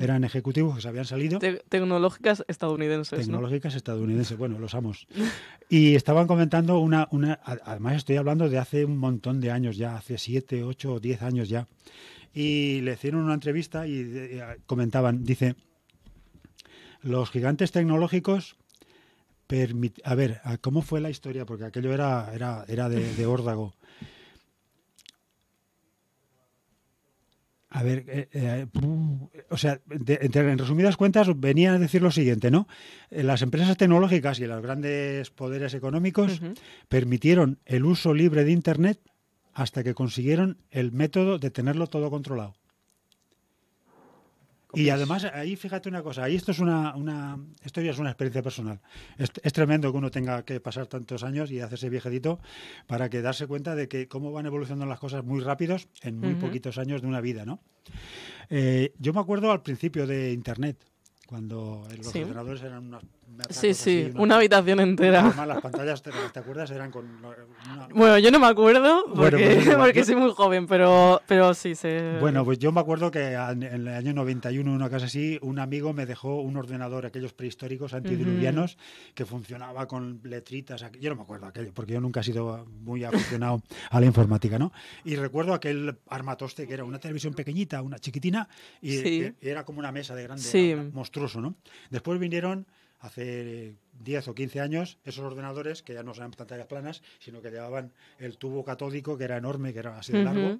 Eran ejecutivos que se habían salido. tecnológicas estadounidenses. Tecnológicas estadounidenses, bueno, los amos. y estaban comentando una, una. Además, estoy hablando de hace un montón de años ya, hace siete, ocho o diez años ya y le hicieron una entrevista y eh, comentaban, dice, los gigantes tecnológicos permit a ver, ¿cómo fue la historia? Porque aquello era, era, de, órdago. A ver, eh, eh, o sea, en resumidas cuentas, venía a decir lo siguiente, ¿no? Las empresas tecnológicas y los grandes poderes económicos permitieron el uso libre de Internet hasta que consiguieron el método de tenerlo todo controlado. Y además, ahí fíjate una cosa, ahí esto es una, una esto ya es una experiencia personal. Es, tremendo que uno tenga que pasar tantos años y hacerse viejedito para que darse cuenta de que cómo van evolucionando las cosas muy rápidos en muy poquitos años de una vida, ¿no? Eh, yo me acuerdo al principio de Internet, cuando los ordenadores eran unas Sí, sí, una habitación entera. Además, las pantallas, ¿te, acuerdas? Eran con... Bueno, yo no me acuerdo porque, pues soy muy joven, pero, pero sí sé... Bueno, pues yo me acuerdo que en el año 91, una casa así, un amigo me dejó un ordenador, aquellos prehistóricos antidiluvianos, que funcionaba con letritas. Yo no me acuerdo aquello, porque yo nunca he sido muy aficionado a la informática, ¿no? Y recuerdo aquel armatoste que era una televisión pequeñita, una chiquitina, y, era como una mesa de grande, monstruoso, ¿no? Después vinieron hace 10 eh, o 15 años, esos ordenadores que ya no eran pantallas planas, sino que llevaban el tubo catódico, que era enorme, que era así de largo,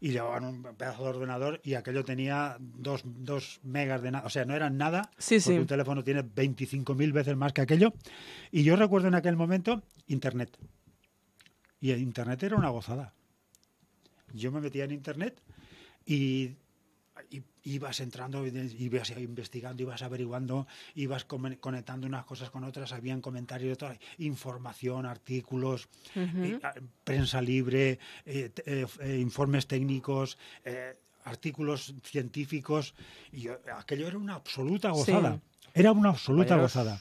y llevaban un pedazo de ordenador y aquello tenía 2 dos, megas de nada, o sea, no eran nada, sí, porque un teléfono tiene 25.000 veces más que aquello. Y yo recuerdo en aquel momento Internet. Y el Internet era una gozada. Yo me metía en Internet y ibas entrando ibas investigando ibas averiguando ibas conectando unas cosas con otras. Habían comentarios de toda información, artículos, eh, prensa libre, eh, eh, informes técnicos artículos científicos y aquello era una absoluta gozada. Era una absoluta gozada.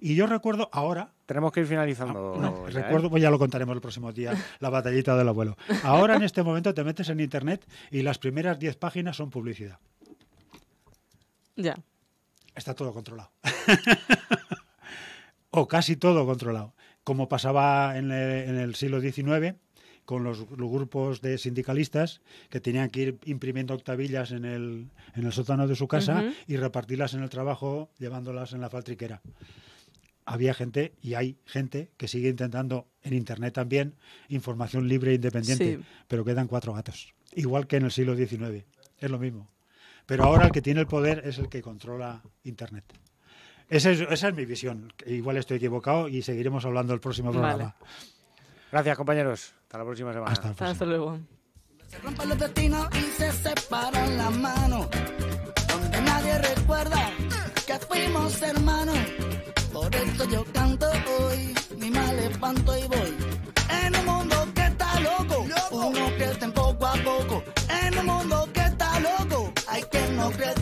Y yo recuerdo ahora. Tenemos que ir finalizando. Ah, no, recuerdo, pues ya lo contaremos el próximo día, la batallita del abuelo. Ahora en este momento te metes en internet y las primeras 10 páginas son publicidad. Ya. Está todo controlado. o casi todo controlado. Como pasaba en el, siglo XIX, con los, grupos de sindicalistas que tenían que ir imprimiendo octavillas en el, en el sótano de su casa y repartirlas en el trabajo llevándolas en la faltriquera. Había gente y hay gente que sigue intentando en Internet también información libre e independiente, pero quedan cuatro gatos, igual que en el siglo XIX. Es lo mismo pero ahora el que tiene el poder es el que controla Internet. Esa es, esa es mi visión. Igual estoy equivocado y seguiremos hablando el próximo programa. Vale. Gracias, compañeros. Hasta la próxima semana. Hasta, luego. Se rompen los destinos y se separan las manos. Donde nadie recuerda que fuimos hermanos. Por esto yo canto hoy, mi mal espanto y voy en un mundo logrado.